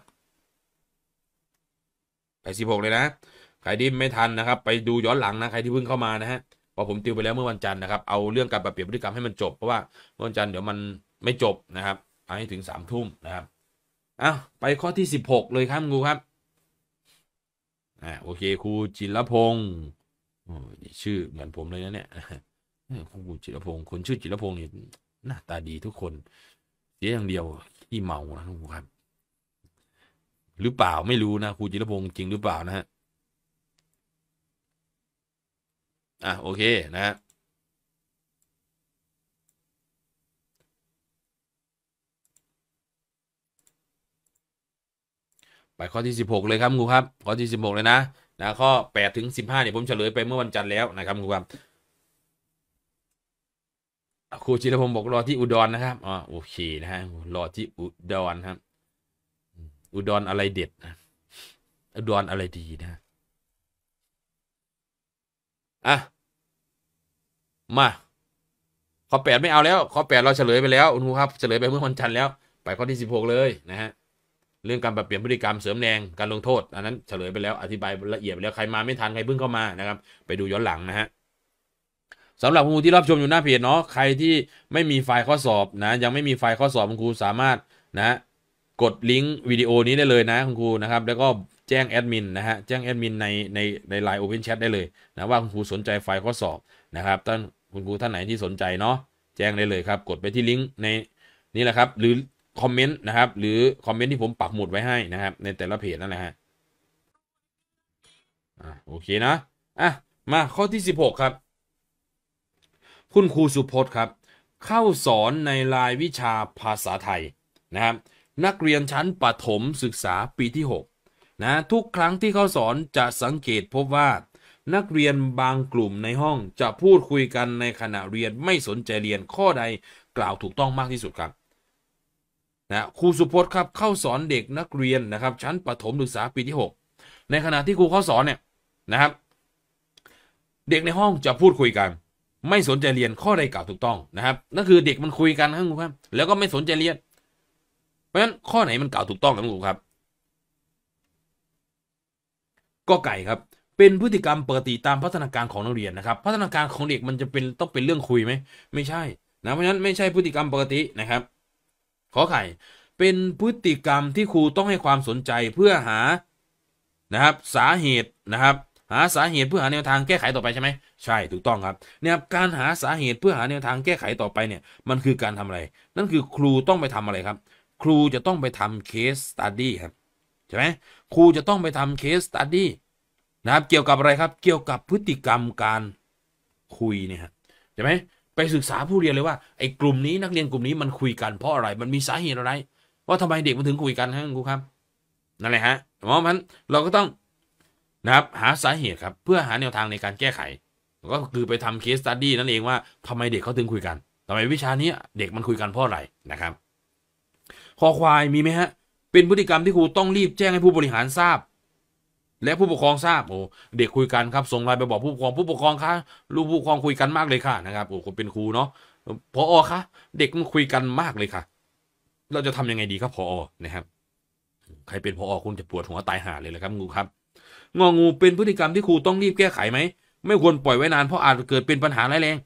ไป16 เลยนะ ใครที่ไม่ทันนะครับไปดูย้อนหลังนะใครที่เพิ่งเข้ามานะฮะพอผมติวไปแล้วเมื่อวันจันทร์นะครับเอาเรื่องการปรับเปลี่ยนพฤติกรรมให้มันจบเพราะว่าวันจันทร์เดี๋ยวมันไม่จบนะครับ เอาให้ถึงสามทุ่มนะครับอ้าไปข้อที่สิบหกเลยครับงูครับอ่าโอเคครูจิรพงศ์ชื่อเหมือนผมเลยนะเนี่ยครูจิรพงศ์คนชื่อจิรพงศ์นี่หน้าตาดีทุกคน เสียอย่างเดียวที่เมานะครูครับ หรือเปล่าไม่รู้นะครูจิรพงศ์จริงหรือเปล่านะฮะ อ่ะโอเคนะฮะไปข้อ ที่ 16 เลยครับครูครับข้อ ที่ 16 เลยนะนะข้อ8ถึง15เนี่ยผมเฉลยไปเมื่อวันจันทร์แล้วนะครับครูครับครูจิรพงศ์บอกรอที่อุดรนนะครับอ๋อโอเค นะฮะรอที่อุดรครับอุดรอะไรเด็ดนะอุดรอะไรดีนะอ่ะมา ข้อแปดไม่เอาแล้วข้อแปดเราเฉลยไปแล้วคุณครูครับเฉลยไปเมื่อวันจันทร์แล้ว ไปข้อที่สิบหกเลยนะฮะเรื่องการปรับเปลี่ยนพฤติกรรมเสริมแรงการลงโทษอันนั้นเฉลยไปแล้วอธิบายละเอียดไปแล้วใครมาไม่ทันใครเพิ่งเข้ามานะครับไปดูย้อนหลังนะฮะสำหรับครูที่รับชมอยู่หน้าเพจเนาะใครที่ไม่มีไฟล์ข้อสอบนะยังไม่มีไฟล์ข้อสอบคุณครูสามารถนะกดลิงก์วิดีโอนี้ได้เลยนะคุณครูนะ ครับ แล้วก็แจ้งแอดมินนะฮะแจ้งแอดมินในในในไลน์โอเพนแชทได้เลยนะว่าคุณครูสนใจไฟล์ข้อสอบนะครับท่านคุณครูท่านไหนที่สนใจเนาะแจ้งได้เลยครับกดไปที่ลิงก์ในนี่แหละครับหรือคอมเมนต์นะครับหรือ คอมเมนต์ที่ผมปักหมุด ไว้ให้นะครับในแต่ละเพจ นั่นแหละฮะโอเค นะอ่ะมาข้อที่ 16 ครับ คุณครูสุพจน์ครับ เข้าสอนในรายวิชาภาษาไทยนะครับนักเรียนชั้น ประถม ศึกษาปีที่6นะทุกครั้งที่เข้าสอนจะสังเกตพบว่า นักเรียนบางกลุ่มในห้องจะพูดคุยกันในขณะเรียนไม่สนใจเรียนข้อใดกล่าวถูกต้องมากที่สุดครับนะครูสุพจน์ครับเข้าสอนเด็กนักเรียนนะครับ ชั้นประถมศึกษาปีที่ 6 ในขณะที่ครูเข้าสอนเนี่ยนะครับ เด็กในห้องจะพูดคุยกัน ไม่สนใจเรียนข้อใดกล่าวถูกต้องนะครับนั่นคือเด็กมันคุยกันครับครูครับแล้วก็ไม่สนใจเรียน เพราะฉะนั้นข้อไหนมันกล่าวถูกต้องครับครูครับก็ไก่ครับเป็นพฤติกรรมปกติตามพัฒนาการของนักเรียนนะครับ พัฒนาการของเด็กมันจะเป็นต้องเป็นเรื่องคุยไหมไม่ใช่นะเพราะฉะนั้นไม่ใช่พฤติกรรมปกตินะครับขอไข่เป็นพฤติกรรมที่ครูต้องให้ความสนใจเพื่อหานะครับสาเหตุนะครับหาสาเหตุเพื่อหาแนวทางแก้ไขต่อไปใช่ไหมใช่ถูกต้องครับเนี่ยการหาสาเหตุเพื่อหาแนวทางแก้ไขต่อไปเนี่ยมันคือการทำอะไร นั่นคือครูต้องไปทำอะไรครับ ครูจะต้องไปทำเคสสตูดี้ครับใช่ไหมครูจะต้องไปทำเคสสตูดดี้นะครับเกี่ยวกับอะไรครับ เกี่ยวกับพฤติกรรมการคุยเนี่ยใช่ไหมไปศึกษาผู้เรียนเลยว่าไอ้กลุ่มนี้นักเรียนกลุ่มนี้มันคุยกันเพราะอะไร มันมีสาเหตุอะไร ว่าทำไมเด็กมันถึงคุยกันับครูครับนั่นแหละฮะเพราะมันเราก็ต้องนะครับหาสาเหตุครับเพื่อหาแนวทางในการแก้ไข ก็คือไปทำเคสตัดดี้นั่นเองว่าทำไมเด็กเขาถึงคุยกันทำไมวิชานี้เด็กมันคุยกันเพราะอะไรนะครับ คอควายมีไหมฮะ เป็นพฤติกรรมที่ครูต้องรีบแจ้งให้ผู้บริหารทราบและผู้ปกครองทราบโอ้เด็กคุยกันครับส่งไลน์ไปบอกผู้ปกครอง ผู้ปกครองคะลูกผู้ปกครองคุยกันมากเลยค่ะนะครับโอ้คนเป็นครูเนาะพออคะเด็กมันคุยกันมากเลยค่ะ เราจะทำยังไงดีครับพออนะครับ ใครเป็นพออคุณจะปวดหัวตายห่าเลยเลยครับงูครับงองูเป็นพฤติกรรมที่ครูต้องรีบแก้ไขไหมไม่ควรปล่อยไว้นานเพราะอาจเกิดเป็นปัญหาร้ายแรง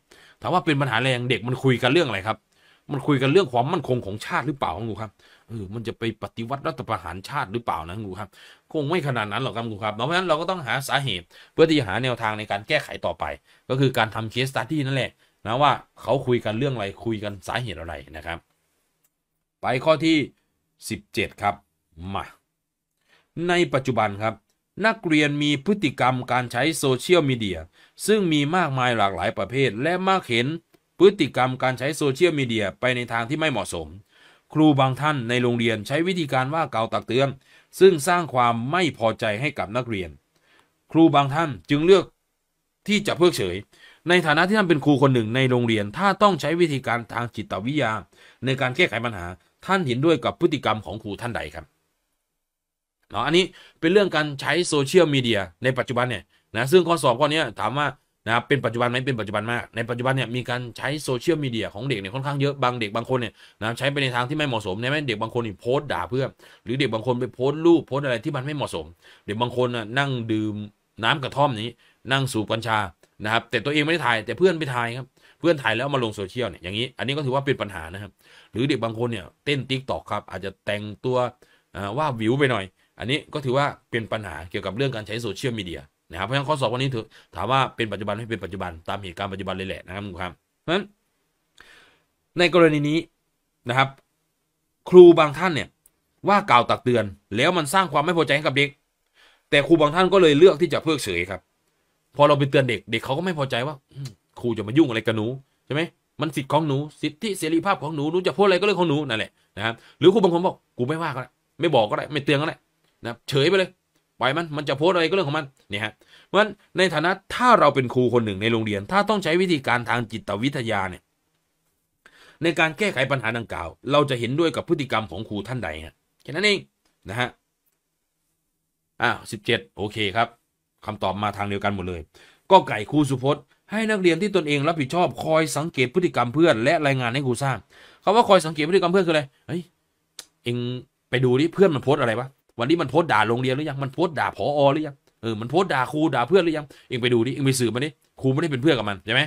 ถามว่าเป็นปัญหาแรงเด็กมันคุยกันเรื่องอะไรครับ มันคุยกันเรื่องความมั่นคงของชาติหรือเปล่าครับเออมันจะไปปฏิวัติรัฐประหารชาติหรือเปล่านะครูครับ คงไม่ขนาดนั้นหรอกครับครูครับเพราะฉะนั้นเราก็ต้องหาสาเหตุเพื่อที่จะหาแนวทางในการแก้ไขต่อไป ก็คือการทำเคสตัดที่นั่นแหละนะว่าเขาคุยกันเรื่องอะไรคุยกันสาเหตุอะไรนะครับ ไปข้อที่ 17 ครับมาในปัจจุบันครับ นักเรียนมีพฤติกรรมการใช้โซเชียลมีเดียซึ่งมีมากมายหลากหลายประเภท และมากเห็นพฤติกรรมการใช้โซเชียลมีเดียไปในทางที่ไม่เหมาะสมครูบางท่านในโรงเรียนใช้วิธีการว่าเกล่าวตักเตือนซึ่งสร้างความไม่พอใจให้กับนักเรียน ครูบางท่านจึงเลือกที่จะเพิกเฉย ในฐานะที่ท่านเป็นครูคนหนึ่งในโรงเรียน ถ้าต้องใช้วิธีการทางจิตวิทยา ในการแก้ไขปัญหาท่านเห็นด้วยกับพฤติกรรมของครูท่านใดครับเนาะอันนี้เป็นเรื่องการใช้โซเชียลมีเดียในปัจจุบันเนี่ยนะซึ่งข้อสอบข้อนี้ถามว่านะครับเป็นปัจจุบันไหมเป็นปัจจุบันมาก ในปัจจุบันเนี่ยมีการใช้โซเชียลมีเดียของเด็กเนี่ยค่อนข้างเยอะบางเด็กบางคนเนี่ยนะใช้ไปในทางที่ไม่เหมาะสมในแม่เด็กบางคนนี่โพสต์ด่าเพื่อนหรือเด็กบางคนไปโพสต์รูปโพสต์อะไรที่มันไม่เหมาะสม เด็กบางคนนั่งดื่มน้ำกระท่อมนี้ นั่งสูบกัญชานะครับแต่ตัวเองไม่ได้ถ่ายแต่เพื่อนไปถ่ายครับเพื่อนถ่ายแล้วมาลงโซเชียลเนี่ยอย่างนี้อันนี้ก็ถือว่าเป็นปัญหานะครับหรือเด็กบางคนเนี่ยเต้นติ๊กตอกครับอาจจะแต่งตัวว่าวิวไปหน่อย อันนี้ก็ถือว่าเป็นปัญหาเกี่ยวกับเรื่องการใช้โซเชียลมีเดียะครับเพราะฉะนั้นข้อสอบวันนี้ถือถามว่าเป็นปัจจุบันให้เป็นปัจจุบันตามเหตุการณ์ปัจจุบันเลยแหละนะครับคุณครับเพราะฉะนั้นในกรณีนี้นะครับ ครูบางท่านเนี่ย ว่ากล่าวตักเตือน แล้วมันสร้างความไม่พอใจให้กับเด็ก แต่ครูบางท่านก็เลยเลือกที่จะเพิกเฉยครับ พอเราไปเตือนเด็กเด็กเขาก็ไม่พอใจว่าครูจะมายุ่งอะไรกับหนูใช่ไหมมันสิทธิ์ของหนูสิทธิเสรีภาพของหนูหนู จะพูดอะไรก็เรื่องของหนูนั่นแหละนะครับหรือครูบางคนบอกกูไม่ว่าก็ได้ไม่บอกก็ได้ ไม่เตือนก็ได้นะเฉยไปเลยไปมันมันจะโพสอะไรก็เรื่องของมัน เนี่ยฮะ เพราะฉะนั้นในฐานะถ้าเราเป็นครูคนหนึ่งในโรงเรียน ถ้าต้องใช้วิธีการทางจิตวิทยาเนี่ยในการแก้ไขปัญหาดังกล่าว เราจะเห็นด้วยกับพฤติกรรมของครูท่านใดฮะแค่นั้นเองนะฮะ อ้าวสิบเจ็ดโอเคครับคำตอบมาทางเดียวกันหมดเลย ก็ไก่ครูสุพจน์ ให้นักเรียนที่ตนเองรับผิดชอบคอยสังเกตพฤติกรรมเพื่อนและรายงานให้ครูทราบคำว่าคอยสังเกตพฤติกรรมเพื่อนคืออะไรเฮ้ยเองไปดูดิเพื่อนมันโพสอะไรวะวันนี้มันโพสด่าโรงเรียนหรือยัง มันโพสด่าผอหรือยัง เออ มันโพสด่าครูด่าเพื่อนหรือยัง เองไปดูดิ เองไปสืบมาดิ ครูไม่ได้เป็นเพื่อนกับมันใช่ไหม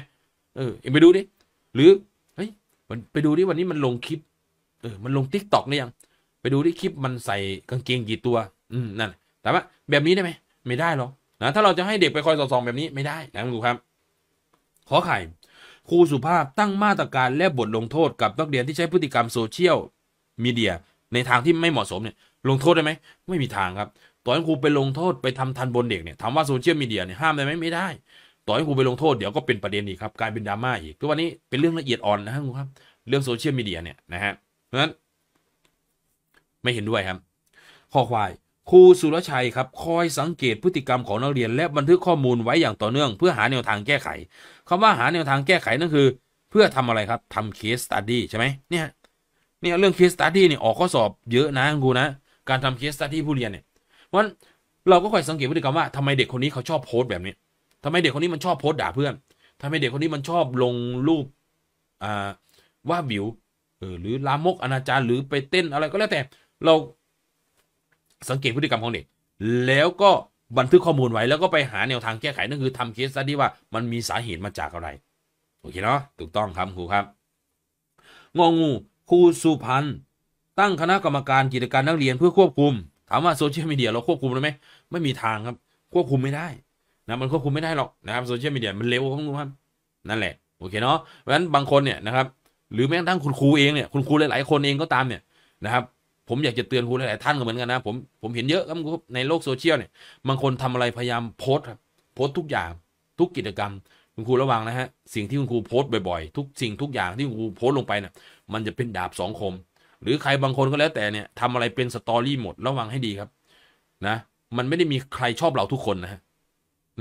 เออ เองไปดูดิ หรือ เฮ้ยมันไปดูดิวันนี้มันลงคลิป เออ มันลงทิกตอกหรือยัง ไปดูดิคลิปมันใส่กางเกงกี่ตัว อืม นั่นแต่ว่า แบบนี้ได้ไหม ไม่ได้หรอก นะ ถ้าเราจะให้เด็กไปคอยสอดส่องแบบนี้ไม่ได้นะครูครับ ขอไข่ ครูสุภาพตั้งมาตรการและบทลงโทษกับนักเรียนที่ใช้พฤติกรรมโซเชียลมีเดีย ในทางที่ไม่เหมาะสมเนี่ยลงโทษได้ไหมไม่มีทางครับต่อให้ครูไปลงโทษไปทำทันบนเด็กเนี่ย ถามว่าโซเชียลมีเดียเนี่ยห้ามได้ไหมไม่ได้ ต่อให้ครูไปลงโทษเดี๋ยวก็เป็นประเด็นอีกครับกลายเป็นดราม่าอีกทุกวันนี้เป็นเรื่องละเอียดอ่อนนะครับครูครับ เรื่องโซเชียลมีเดียเนี่ยนะฮะเพราะฉะนั้นไม่เห็นด้วยครับข้อควายครูสุรชัยครับ คอยสังเกตพฤติกรรมของนักเรียน และบันทึกข้อมูลไว้อย่างต่อเนื่อง เพื่อหาแนวทางแก้ไข คำว่าหาแนวทางแก้ไขนั่นคือเพื่อทำอะไรครับทำเคสตัดดี้ใช่ไหมเนี่ยเนี่ยเรื่องเคสตัดดี้เนี่ยออกข้อสอบเยอะนะครูนะการทำเคสตัดที่ผู้เรียนเนี่ยเพราะันเราก็คอยสังเกตพฤติกรรมว่าทำไมเด็กคนนี้เขาชอบโพสต์แบบนี้ทำไมเด็กคนนี้มันชอบโพสต์ด่าเพื่อนทำไมเด็กคนนี้มันชอบลงรูปอ่าว่าบิวหรือ ลามกอนาจารหรือไปเต้นอะไรก็แล้วแต่เราสังเกตพฤติกรรมของเด็ก แล้วก็บันทึกข้อมูลไว้แล้วก็ไปหาแนวทางแก้ไขนั่นคือทำเคสตัดที่ว่ามันมีสาเหตุมาจากอะไรโอเคเนาะถูกต้องครับครูครับงงูครูสุพรรณตั้งคณะกรรมการกิจการนักเรียนเพื่อควบคุมถามว่าโซเชียลมีเดียเราควบคุมได้ไหมไม่มีทางครับควบคุมไม่ได้นะมันควบคุมไม่ได้หรอกนะครับโซเชียลมีเดียมันเร็วครับนั่นแหละโอเคเนาะเพราะฉะนั้นบางคนเนี่ยนะครับหรือแม้กระทั่งคุณครูเองเนี่ยคุณครูหลายๆ คนเองก็ตามเนี่ยนะครับผมอยากจะเตือนครูหลายๆท่านก็เหมือนกันนะ ผมผมเห็นเยอะครับในโลกโซเชียลเนี่ยบางคนทำอะไรพยายามโพสครับโพสทุกอย่างทุกกิจกรรมคุณครูระวังนะฮะสิ่งที่คุณครูโพสบ่อยๆทุกสิ่งทุกอย่างที่คุณครูโพสลงไปเนี่ยมันจะเป็นดาบสองคมหรือใครบางคนก็แล้วแต่เนี่ยทำอะไรเป็นสตอรี่หมดระวังให้ดีครับนะ มันไม่ได้มีใครชอบเราทุกคนนะ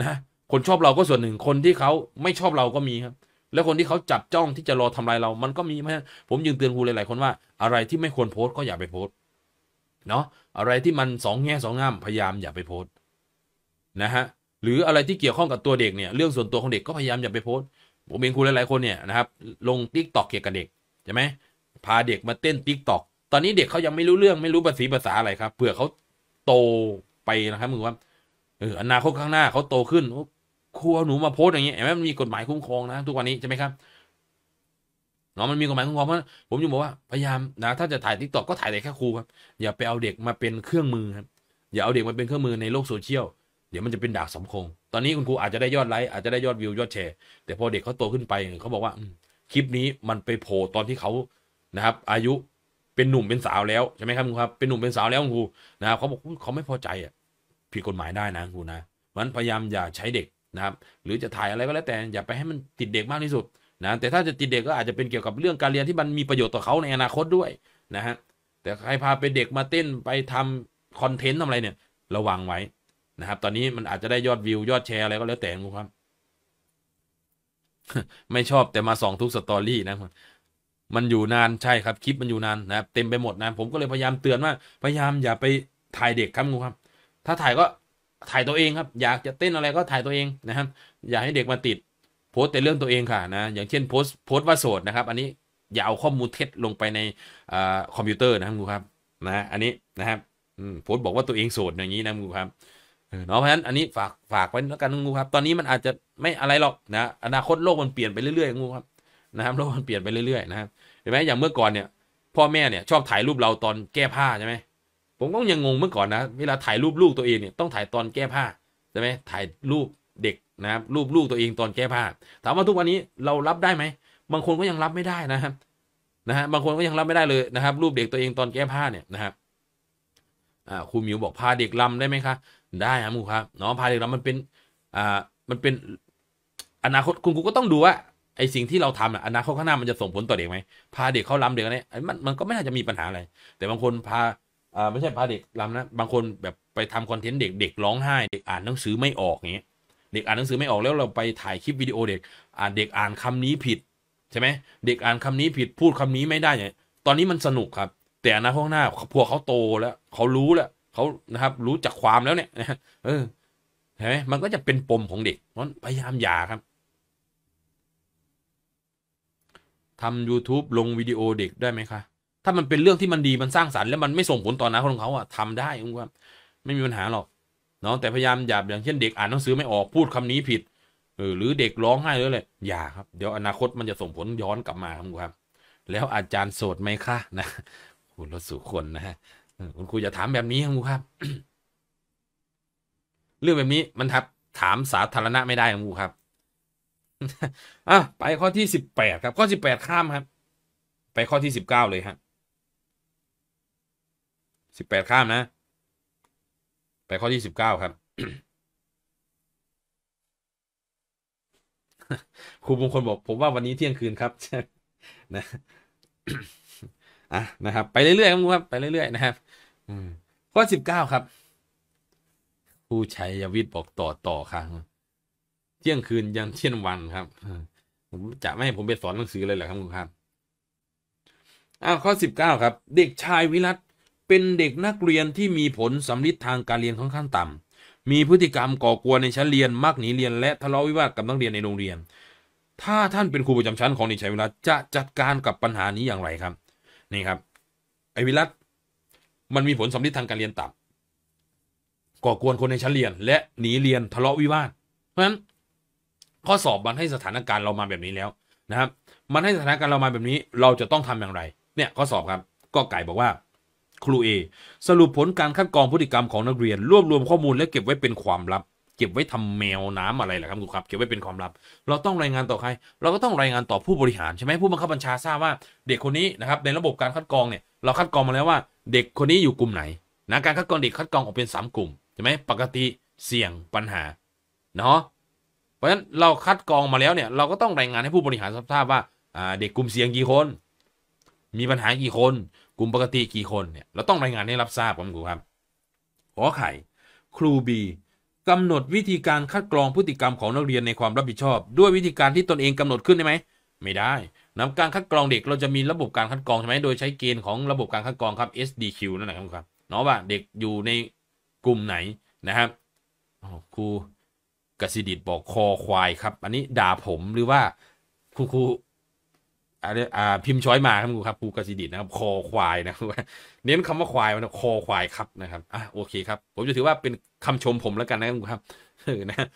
นะคนชอบเราก็ส่วนหนึ่งคนที่เขาไม่ชอบเราก็มีครับ แล้วคนที่เขาจับจ้องที่จะรอทำลายเรามันก็มีเพราะฉะนั้นผมยืนเตือนครูหลายๆคนว่าอะไรที่ไม่ควรโพสต์ก็อย่าไปโพสต์เนาะอะไรที่มันสองแง่สองงามพยายามอย่าไปโพสต์นะฮะหรืออะไรที่เกี่ยวข้องกับตัวเด็กเนี่ยเรื่องส่วนตัวของเด็กก็พยายามอย่าไปโพสต์ ผมเองครูหลายๆคนเนี่ยนะครับลงติ๊กต็อกเกี่ยวกับเด็กใช่ไหมพาเด็กมาเต้นติ๊กตอก ตอนนี้เด็กเขายังไม่รู้เรื่องไม่รู้ภาษีภาษาอะไรครับ เผื่อเขาโตไปนะครับมึงว่าเอออนาคตข้างหน้าเขาโตขึ้นครัวหนูมาโพสอย่างเงี้เห็นไหมมันมีกฎหมายคุ้มครองนะทุกวันนี้ใช่ไหมครับเนาะมันมีกฎหมายคุ้มครองเพราะผมยังบอกว่าพยายาม นะ ถ้าจะถ่ายทิกตอกก็ถ่ายแต่แค่ครูครับอย่าไปเอาเด็กมาเป็นเครื่องมือครับอย่าเอาเด็กมาเป็นเครื่องมือในโลกโซเชียลเดี๋ยวมันจะเป็นดาบสองคมตอนนี้คุณครูอาจจะได้ยอดไลค์อาจจะได้ยอดวิวยอดแชร์แต่พอเด็กเขาโตขึ้นไปเขาบอกว่าคลิปนี้มันไปโผล่ตอนที่เขานะครับอายุเป็นหนุ่มเป็นสาวแล้วใช่ไหมครับคุณครับเป็นหนุ่มเป็นสาวแล้วครูนะครับเขาบอกเขาไม่พอใจอ่ะผิดกฎหมายได้นะคุณนะมันพยายามอย่าใช้เด็กนะครับ หรือจะถ่ายอะไรก็แล้วแต่อย่าไปให้มันติดเด็กมากที่สุดนะแต่ถ้าจะติดเด็กก็อาจจะเป็นเกี่ยวกับเรื่องการเรียนที่มันมีประโยชน์ต่อเขาในอนาคตด้วยนะฮะแต่ใครพาไปเด็กมาเต้นไปทำคอนเทนต์ทำอะไรเนี่ย ระวังไว้นะครับ ตอนนี้มันอาจจะได้ยอดวิวยอดแชร์อะไรก็แล้วแต่ครับไม่ชอบแต่มาส่องทุกสตอรี่นะครับมันอยู่นานใช่ครับ คลิปมันอยู่นานนะครับเต็มไปหมดนะผมก็เลยพยายามเตือนว่าพยายามอย่าไปถ่ายเด็กครับงูครับ ถ้าถ่ายก็ถ่ายตัวเองครับ อยากจะเต้นอะไรก็ถ่ายตัวเองนะครับ อย่าให้เด็กมาติดโพสต์แต่เรื่องตัวเองค่ะนะ อย่างเช่นโพสต์โพสต์ว่าโสดนะครับอันนี้อย่าเอาข้อมูลเท็จ ลงไปในอคอมพิวเตอร์นะครับงูครับนะอันนี้นะครับโพสต์บอกว่าตัวเองโสดอย่างนี้นะงูครับเนาะเพราะฉะนั้นอันนี้ฝากฝากไว้แล้วกันงูครับตอนนี้มันอาจจะไม่อะไรหรอกนะอนาคตโลกมันเปลี่ยนไปเรื่อยๆงูครับนะครับแล้วมันเปลี่ยนไปเรื่อยๆนะครับเห็นไหมอย่างเมื่อก่อนเนี่ย พ่อแม่เนี่ยชอบถ่ายรูปเราตอนแก้ผ้าใช่ไหมผมก็ยังงงเมื่อก่อนนะเวลาถ่ายรูป ลูก ตัวเองเนี่ยต้อง ถ่ายตอนแก้ผ้าใช่ไหมถ่ายรูปเด็กนะครับ รูปลูกตัวเองตอนแก้ผ้า ถามว่าทุกวันนี้เรารับได้ไหมบางคนก็ยังรับไม่ได้นะครับนะฮะบางคนก็ยังรับไม่ได้เลยนะครับ รูปเด็กตัวเองตอนแก้ผ้าเนี่ยนะครับอ่าครูมิวบอกพาเด็กลำได้ไหมคะได้ครับครูครับเนาะพาเด็กลำมันเป็นอ่ามันเป็นอนาคตคุณครูก็ต้องดูว่าไอสิ่งที่เราทำอะอนาคตข้างหน้ามันจะส่งผลต่อเด็กไหมพาเด็กเข้าล้ำเด็กอะไรมันมันก็ไม่น่าจะมีปัญหาอะไร แต่บางคนพาอ่าไม่ใช่พาเด็กล้ำนะบางคนแบบไปทำคอนเทนต์เด็กเด็กร้องไห้เด็กอ่านหนังสือไม่ออกอย่างเงี้ยเด็กอ่านหนังสือไม่ออกแล้วเราไปถ่ายคลิปวิดีโอเด็ก อ่านเด็กอ่านคำนี้ผิด ใช่ไหมเด็กอ่านคำนี้ผิด พูดคำนี้ไม่ได้เนี่ยตอนนี้มันสนุกครับ แต่อนาคตข้างหน้าพวกเขาโตแล้วเขารู้แล้วเขานะครับรู้จักความแล้วเนี่ยเออใช่ไหมมันก็จะเป็นปมของเด็กเพราะพยายามอย่าครับทำ YouTube ลงวิดีโอเด็กได้ไหมคะ ถ้ามันเป็นเรื่องที่มันดีมันสร้างสารรค์แล้วมันไม่ส่งผลต่อนตของเขาอะทำไดุ้ณว่าไม่มีปัญหาหรอกเนาะแต่พยายามอย่าอย่างเช่นเด็กอ่านหนังสือไม่ออกพูดคำนี้ผิดหรือเด็กร้องไห้เลยเละอย่าครับ เดี๋ยวอนาคตมันจะส่งผลย้อนกลับมาครับ แล้วอาจารย์โสดไหมคะ นะคุณรสุคนนะฮะคุณครูจะถามแบบนี้ครับครครับ เรื่องแบบนี้ มันทับถามสาธารณะไม่ได้ครับคครับอ่ะไปข้อที่สิบแปดครับข้อสิบแปดข้ามครับ ไปข้อที่สิบเก้าเลยฮะสิบแปดข้ามนะ ไปข้อที่สิบเก้าครับครูบางคนบอก ผมว่าวันนี้เที่ยงคืนครับนะอ่ะนะครับไปเรื่อยๆครับไปเรื่อยๆนะครับข้อสิบเก้าครับ ผู้ช้ยวิทย์บอกต่อต่อครั้งที่ยงคืนยันเที่ยงวันครับผมจะไม่ให้ผมไปสอนหนังสือเลยแหละครับคุณครับอ้าวข้อสิบเก้าครับ เด็กชายวิรัต เป็นเด็กนักเรียนที่มีผลสำลิดทางการเรียนค่อนข้างต่ำมีพฤติกรรมก่อกวนในชั้นเรียนมักหนีเรียน และทะเลาะวิวาทกับนักเรียนในโรงเรียน ถ้าท่านเป็นครูประจำชั้นของเด็กชายวิรัตจะจัดการกับปัญหานี้อย่างไรครับ นี่ครับ ไอวิรัตมันมีผลสำลิดทางการเรียนต่ำก่อกวนคนในชั้นเรียน และหนีเรียนทะเลาะวิวาทเพราะฉะนั้นข้อสอบมันให้สถานการณ์เรามาแบบนี้แล้วนะครับ มันให้สถานการณ์เรามาแบบนี้ เราจะต้องทำอย่างไรเนี่ยข้อสอบครับก็ไก่บอกว่า ครูเอสรุปผลการคัดกรองพฤติกรรมของนักเรียน รวบรวมข้อมูล และเก็บไว้เป็นความลับ เก็บไว้ทำแมวน้ำอะไรแหละครับครูครับเก็บไว้เป็นความลับเราต้องรายงานต่อใคร เราก็ต้องรายงานต่อผู้บริหารใช่ไหมผู้บังคับบัญชาทราบว่าเด็กคนนี้นะครับในระบบการคัดกรองเนี่ยเราคัดกรองมาแล้วว่า เด็กคนนี้อยู่กลุ่มไหนนะการคัดกรองเด็กคัดกรองออกเป็น3กลุ่มใช่ไหมปกติเสี่ยงปัญหาเนาะเพราะฉะนั้นเราคัด กรองมาแล้ว เนี่ย เราก็ต้องรายงานให้ผู้บริหารทราบว่า เด็กกลุ่มเสี่ยงกี่คน มีปัญหากี่คน กลุ่มปกติกี่คนเนี่ยเรา ต้องรายงานให้รับทราบครับครูครับขอไข่ครูบีกำหนดวิธีการคัด กรองพฤติกรรมของนักเรียนในความรับผิดชอบ ด้วยวิธีการที่ตนเองกำหนดขึ้นได้ไหมไม่ได้นาการคัดกรองเด็กเราจะมีระบบการคัดกรองใช่ไหมโดยใช้เกณฑ์ของระบบการคัดกรองครับ SDQ นั่นแหละครับเนาะว่าเด็กอยู่ในกลุ่มไหนนะครับครูกสิดิตบอกคอควาย ครับ อันนี้ด่าผมหรือว่าครูครูอะไรอ่าพิมพ์ช้อยมาครับครูครับครูกสิดิตนะครับ คอควายนะเน้นคำว่าควายมันคอควายครับนะครับอ่ะโอเคครับผมจะถือว่าเป็นคำชมผมแล้วกันนะครับเออนะ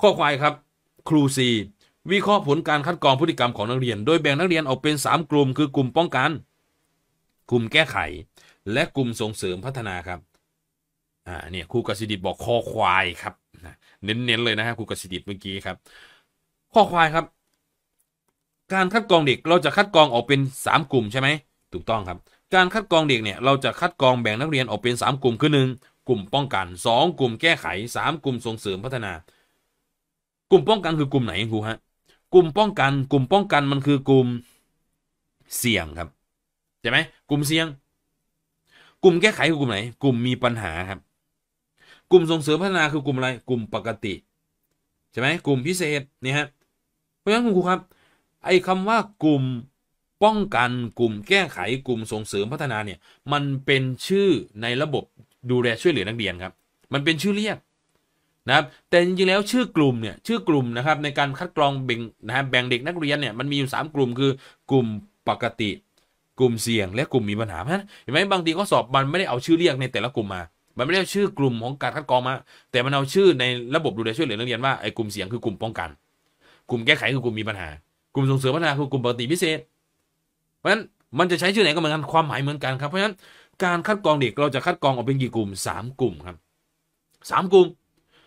ข้อควายครับ ครูซีวิเคราะห์ผลการคัดกรองพฤติกรรมของนักเรียน โดยแบ่งนักเรียนออกเป็น3กลุ่มคือกลุ่มป้องกัน กลุ่มแก้ไข และกลุ่มส่งเสริมพัฒนาครับอ่าเนี่ยครูกสิดิตบอกคอควายครับเน้นๆเลยนะครับครูกสิทธิ์เมื่อกี้ครับ ข้อควายครับ การคัดกรองเด็กเราจะคัดกรองออกเป็น 3 กลุ่มใช่ไหมถูกต้องครับ การคัดกรองเด็กเนี่ยเราจะคัดกรองแบ่งนักเรียนออกเป็น3กลุ่มคือหนึ่งกลุ่มป้องกัน 2 กลุ่มแก้ไข 3 กลุ่มส่งเสริมพัฒนา กลุ่มป้องกันคือกลุ่มไหนครูฮะกลุ่มป้องกัน กลุ่มป้องกันมันคือกลุ่มเสี่ยงครับใช่ไหมกลุ่มเสี่ยง กลุ่มแก้ไขคือกลุ่มไหน กลุ่มมีปัญหาครับกลุ่มส่งเสริมพัฒนาคือกลุ่มอะไรกลุ่มปกติใช่ไหมกลุ่มพิเศษเนี่ยฮะเพราะฉะนั้นคุณครูครับไอ้คำว่ากลุ่มป้องกันกลุ่มแก้ไขกลุ่มส่งเสริมพัฒนาเนี่ยมันเป็นชื่อในระบบดูแลช่วยเหลือนักเรียนครับ มันเป็นชื่อเรียกนะครับแต่จริงๆแล้วชื่อกลุ่มเนี่ยชื่อกลุ่มนะครับในการคัดกรองแบ่งนะฮะแบ่งเด็กนักเรียนเนี่ยมันมีอยู่3กลุ่มคือกลุ่มปกติกลุ่มเสี่ยงและกลุ่มมีปัญหาเห็นไหมบางทีก็สอบมันไม่ได้เอาชื่อเรียกในแต่ละกลุ่มมามันไม่ได้ชื่อกลุ่มของการคัดกรองมา แต่มันเอาชื่อในระบบดูแลช่วยเหลือนักเรียนว่าไอ้กลุ่มเสี่ยงคือกลุ่มป้องกัน กลุ่มแก้ไขคือกลุ่มมีปัญหา กลุ่มส่งเสริมพัฒนาคือกลุ่มปกติพิเศษ เพราะฉะนั้นมันจะใช้ชื่อไหนก็เหมือนกัน ความหมายเหมือนกันครับเพราะฉะนั้นการคัดกรองเด็กเราจะคัดกรองออกเป็นกี่กลุ่ม 3 กลุ่มครับ 3 กลุ่ม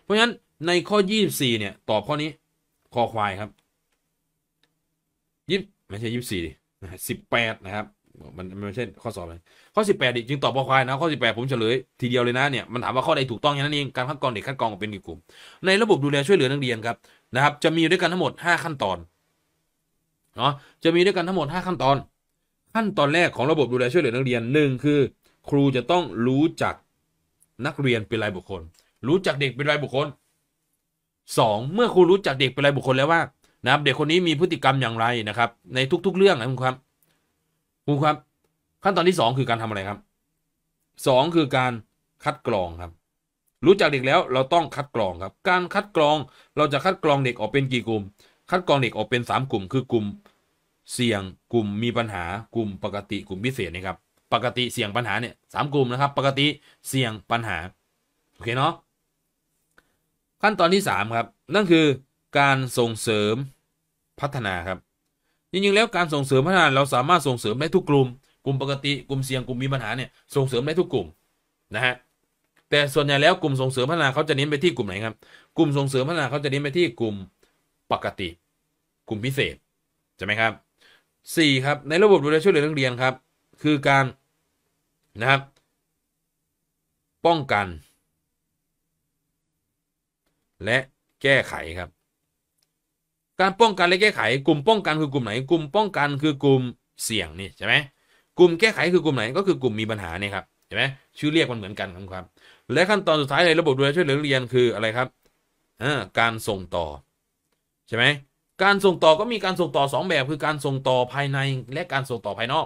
เพราะฉะนั้นในข้อ24เนี่ยตอบข้อนี้คอควายครับยิบไม่ใช่ยิบสี่สิบแปดนะครับมันมันไม่ใช่ข้อสอบเลยข้อสิบแปดจึงตอบปควายนะข้อสิบแปดผมเฉลยทีเดียวเลยนะเนี่ย มันถามว่าข้อใดถูกต้องอย่างนั้นเองการคัดกรองเด็กคัดกรองเป็นกี่กลุ่ม ในระบบดูแลช่วยเหลือนักเรียนครับนะครับ จะมีด้วยกันทั้งหมดห้าขั้นตอนเนาะจะมีด้วยกันทั้งหมดห้าขั้นตอน ขั้นตอนแรกของระบบดูแลช่วยเหลือนักเรียนหนึ่งคือ ครูจะต้องรู้จักนักเรียนเป็นรายบุคคล รู้จักเด็กเป็นรายบุคคลสองเมื่อครูรู้จักเด็กเป็นรายบุคคลแล้วว่านะครับเด็กคนนี้มีพฤติกรรมอย่างไรนะครับในทุกๆ เรื่องนะครับครูครับขั้นตอนที่สองคือการทำอะไรครับสองคือการคัดกรองครับ รู้จักเด็กแล้วเราต้องคัดกรองครับ การคัดกรองเราจะคัดกรองเด็กออกเป็นกี่กลุ่ม คัดกรองเด็กออกเป็น 3 กลุ่ม คือกลุ่มเสี่ยงกลุ่มมีปัญหากลุ่ม ปกติกลุ่มพิเศษนะครับปกติเสี่ยงปัญหาเนี่ยสามกลุ่มนะครับปกติเสี่ยงปัญหาโอเคเนาะขั้นตอนที่ 3 ครับ นั่นคือการส่งเสริมพัฒนาครับจริงๆแล้วการส่งเสริมพัฒนาเราสามารถส่งเสริมได้ทุกกลุ่มกลุ่มปกติกลุ่มเสี่ยง กลุ่มมีปัญหาเนี่ยส่งเสริมได้ทุกกลุ่มนะฮะแต่ส่วนใหญ่แล้วกลุ่มส่งเสริมพัฒนาเขาจะเน้นไปที่กลุ่มไหนครับกลุ่มส่งเสริมพัฒนาเขาจะเน้นไปที่กลุ่มปกติกลุ่มพิเศษใช่ไหมครับ4ครับในระบบดูแลช่วยเหลือนักเรียนครับ คือการนะครับป้องกัน และแก้ไขครับการป้องกันและแก้ไข กลุ่มป้องกัน คือกลุ่มไหน กลุ่มป้องกัน คือกลุ่มเสี่ยงนี่ใช่ไหมกลุ่มแก้ไขคือกลุ่มไหน ก็คือกลุ่มมีปัญหาเนี่ยครับ ใช่ไหมชื่อเรียกมันเหมือนกันครับ และขั้นตอนสุดท้ายในระบบดูแลช่วยเหลือเรียนคืออะไรครับการส่งต่อใช่ไหมการส่งต่อก็มีการส่งต่อ 2 แบบ คือการส่งต่อภายในและการส่งต่อภายนอก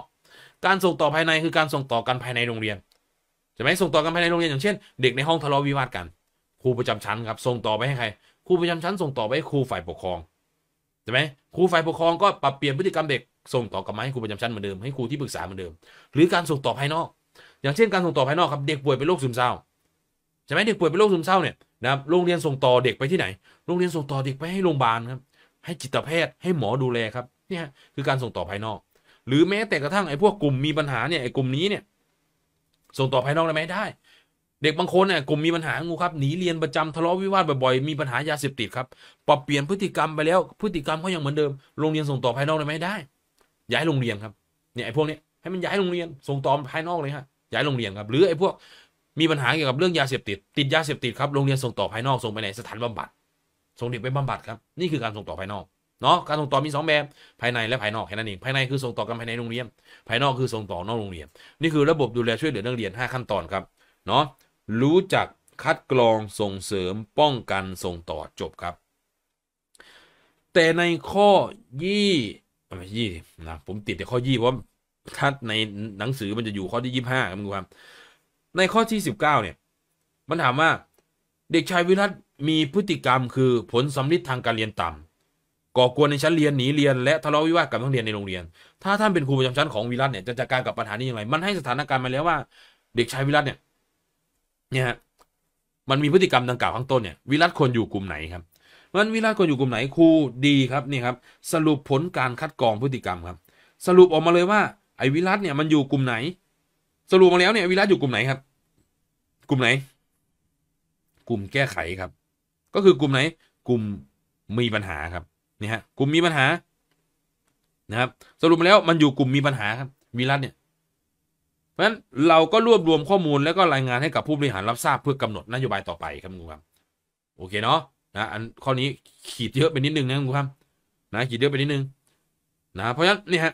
การส่งต่อภายในคือการส่งต่อกันภายในโรงเรียนใช่ไหมส่งต่อกันภายในโรงเรียน อย่างเช่น เด็กในห้องทะเลาะวิวาทกัน ครูประจำชั้นครับ ส่งต่อไปให้ใคร ครูประจำชั้นส่งต่อไปให้ครูฝ่ายปกครองใช่ไหมครูฝ่ายปกครองก็ปรับเปลี่ยนพฤติกรรมเด็กส่งต่อกลับมาให้ครูประจำชั้นเหมือนเดิมให้ครูที่ปรึกษาเหมือนเดิม หรือการส่งต่อภายนอก อย่างเช่น การส่งต่อภายนอกครับเด็กป่วยเป็นโรคซึมเศร้าใช่ไหมเด็กป่วยเป็นโรคซึมเศร้าเนี่ยนะครับโรงเรียนส่งต่อเด็กไปที่ไหน โรงเรียนส่งต่อเด็กไปให้โรงพยาบาลครับให้จิตแพทย์ให้หมอดูแลครับเนี่ยคือการส่งต่อภายนอก หรือแม้แต่กระทั่งไอ้พวกกลุ่มมีปัญหาเนี่ยไอ้กลุ่มนี้เนี่ยส่งต่อภายนอกได้ไหมได้เด็กบางคนเนี่ยกลุ่มมีปัญหางูครับหนีเรียนประจำทะเลาะวิวาทบ่อยๆมีปัญหายาเสพติดครับปรับเปลี่ยนพฤติกรรมไปแล้ว พฤติกรรมเขายังเหมือนเดิม โรงเรียนส่งต่อภายนอกได้ไหมได้ย้ายโรงเรียนครับเนี่ยไอ้พวกนี้ให้มันย้ายโรงเรียนส่งต่อภายนอกเลยฮะย้ายโรงเรียนครับหรือไอ้พวกมีปัญหาเกี่ยวกับเรื่องยาเสพติดติดยาเสพติดครับโรงเรียนส่งต่อภายนอกส่งไปไหนสถานบำบัด ส่งเด็กไปบำบัดครับนี่คือการส่งต่อภายนอกเนาะการส่งต่อมี 2 แบบภายในและภายนอกแค่นั้นเองภายในคือส่งต่อกันภายในโรงเรียนภายนอกคือส่งต่อนอกโรงเรียนนี่คือระบบดูแลช่วยเหลือ่องเรียน5ขั้นตอนครับ เนาะรู้จักคัดกรองส่งเสริมป้องกันส่งต่อจบครับ แต่ในข้อยี่ยี่นะผมติดแต่ข้อยี่เพราะถ้าในหนังสือมันจะอยู่ข้อที่ยี่ห้าครับคุณครับ ในข้อที่สิบเก้าเนี่ยมันถามว่า เด็กชายวิรัตมีพฤติกรรมคือผลสำลิดทางการเรียนต่ำก่อกวนในชั้นเรียนหนีเรียนและทะเลาะวิวาทกับนักเรียนในโรงเรียน ถ้าท่านเป็นครูประจำชั้นของวิรัตเนี่ยจะจัดการกับปัญหานี้อย่างไรมันให้สถานการณ์มาแล้วว่าเด็กชายวิรัตเนี่ยเนี่ยมันมีพฤติกรรมดังกล่าวข้างต้นเนี่ยวิรัตคนอยู่กลุ่มไหนครับมันวิรัตคนอยู่กลุ่มไหนครูดีครับนี่ครับ สรุปผลการคัดกรองพฤติกรรมครับ สรุปออกมาเลยว่าไอ้วิรัตเนี่ยมันอยู่กลุ่มไหน สรุปมาแล้วเนี่ยวิรัตอยู่กลุ่มไหนครับ กลุ่มไหน กลุ่มแก้ไขครับ ก็คือกลุ่มไหนกลุ่มมีปัญหาครับนี่ฮะกลุ่มมีปัญหานะครับสรุปมาแล้วมันอยู่กลุ่มมีปัญหาครับวิรัตเนี่ยเพราะฉะนั้นเราก็รวบรวมข้อมูลแล้วก็รายงานให้กับผู้บริหารรับทราบเพื่อกำหนดนโยบายต่อไปครับคุณครับโอเคเนาะนะอันข้อนี้ขีดเยอะไปนิดนึงนะคุณครับนะขีดเยอะไปนิดนึงนะเพราะฉะนั้นนี่ฮะ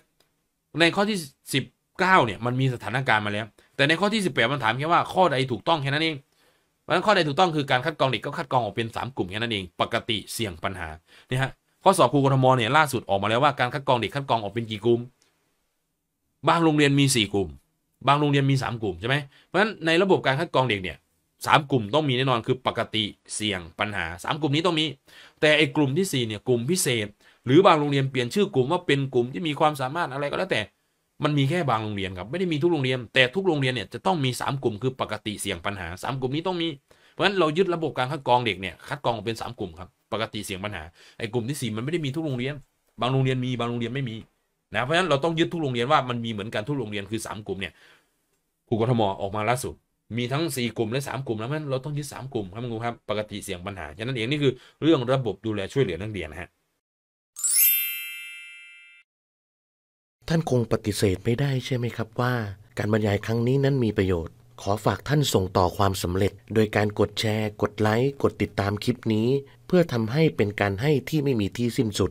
ในข้อที่ 19เนี่ยมันมีสถานการณ์มาแล้ว แต่ในข้อที่ 18 มันถามแค่ว่าข้อใดถูกต้องแค่นั้นเองเพราะฉะนั้นข้อใดถูกต้องคือการคัดกรองเด็กก็คัดกรองออกเป็น 3 กลุ่มแค่นั้นเอง ปกติเสี่ยงปัญหาเนี่ยฮะข้อสอบครูกทมเนี่ยล่าสุดออกมาแล้วว่าการคัดกรองเด็กคัดกรองออกเป็นกี่กลุ่มบางโรงเรียนมี4กลุ่มบางโรงเรียนมี 3กลุ่มใช่ไหมเพราะฉะนั้นในระบบการคัดกรองเด็กเนี่ยสามกลุ่มต้องมีแน่นอนคือปกติเสี่ยงปัญหา3กลุ่มนี้ต้องมีแต่ไอ้กลุ่มที่4เนี่ยกลุ่มพิเศษ หรือบางโรงเรียนเปลี่ยนชื่อกลุ่มว่าเป็นกลุ่มที่มีความสามารถอะไรก็แล้วแต่ มันมีแค่บางโรงเรียนครับไม่ได้มีทุกโรงเรียน แต่ทุกโรงเรียนเนี่ยจะต้องมี 3 กลุ่มคือปกติเสี่ยงปัญหา3กลุ่มนี้ต้องมีเพราะฉะนั้นเรายึดระบบการคัดกรองเด็กเนี่ยคัดกรองเป็น 3 กลุ่มครับปกติเสี่ยงปัญหาไอ้กลุ่มที่ 4 มันไม่ได้มีทุกโรงเรียน บางโรงเรียนมีบางโรงเรียนไม่มีนะเพราะฉะนั้นเราต้องยึดทุกโรงเรียนว่ามันมีเหมือนกันทุกโรงเรียนคือ3กลุ่มเนี่ยผร้กทมออกมาล่าสุด มีทั้ง 4กลุ่ม และ 3 กลุ่ม แล้วมันเราต้องยึด3 กลุ่มครับคุณครับปกติเสี่ยงปัญหาฉะนั้นเอง นี่คือเรื่องระบบดูแลช่วยเหลือนักเรียนนะฮะท่านคงปฏิเสธไม่ได้ใช่ไหมครับว่า การบรรยายครั้งนี้นั้นมีประโยชน์ ขอฝากท่านส่งต่อความสำเร็จ โดยการกดแชร์ กดไลค์กดติดตามคลิปนี้ เพื่อทำให้เป็นการให้ที่ไม่มีที่สิ้นสุด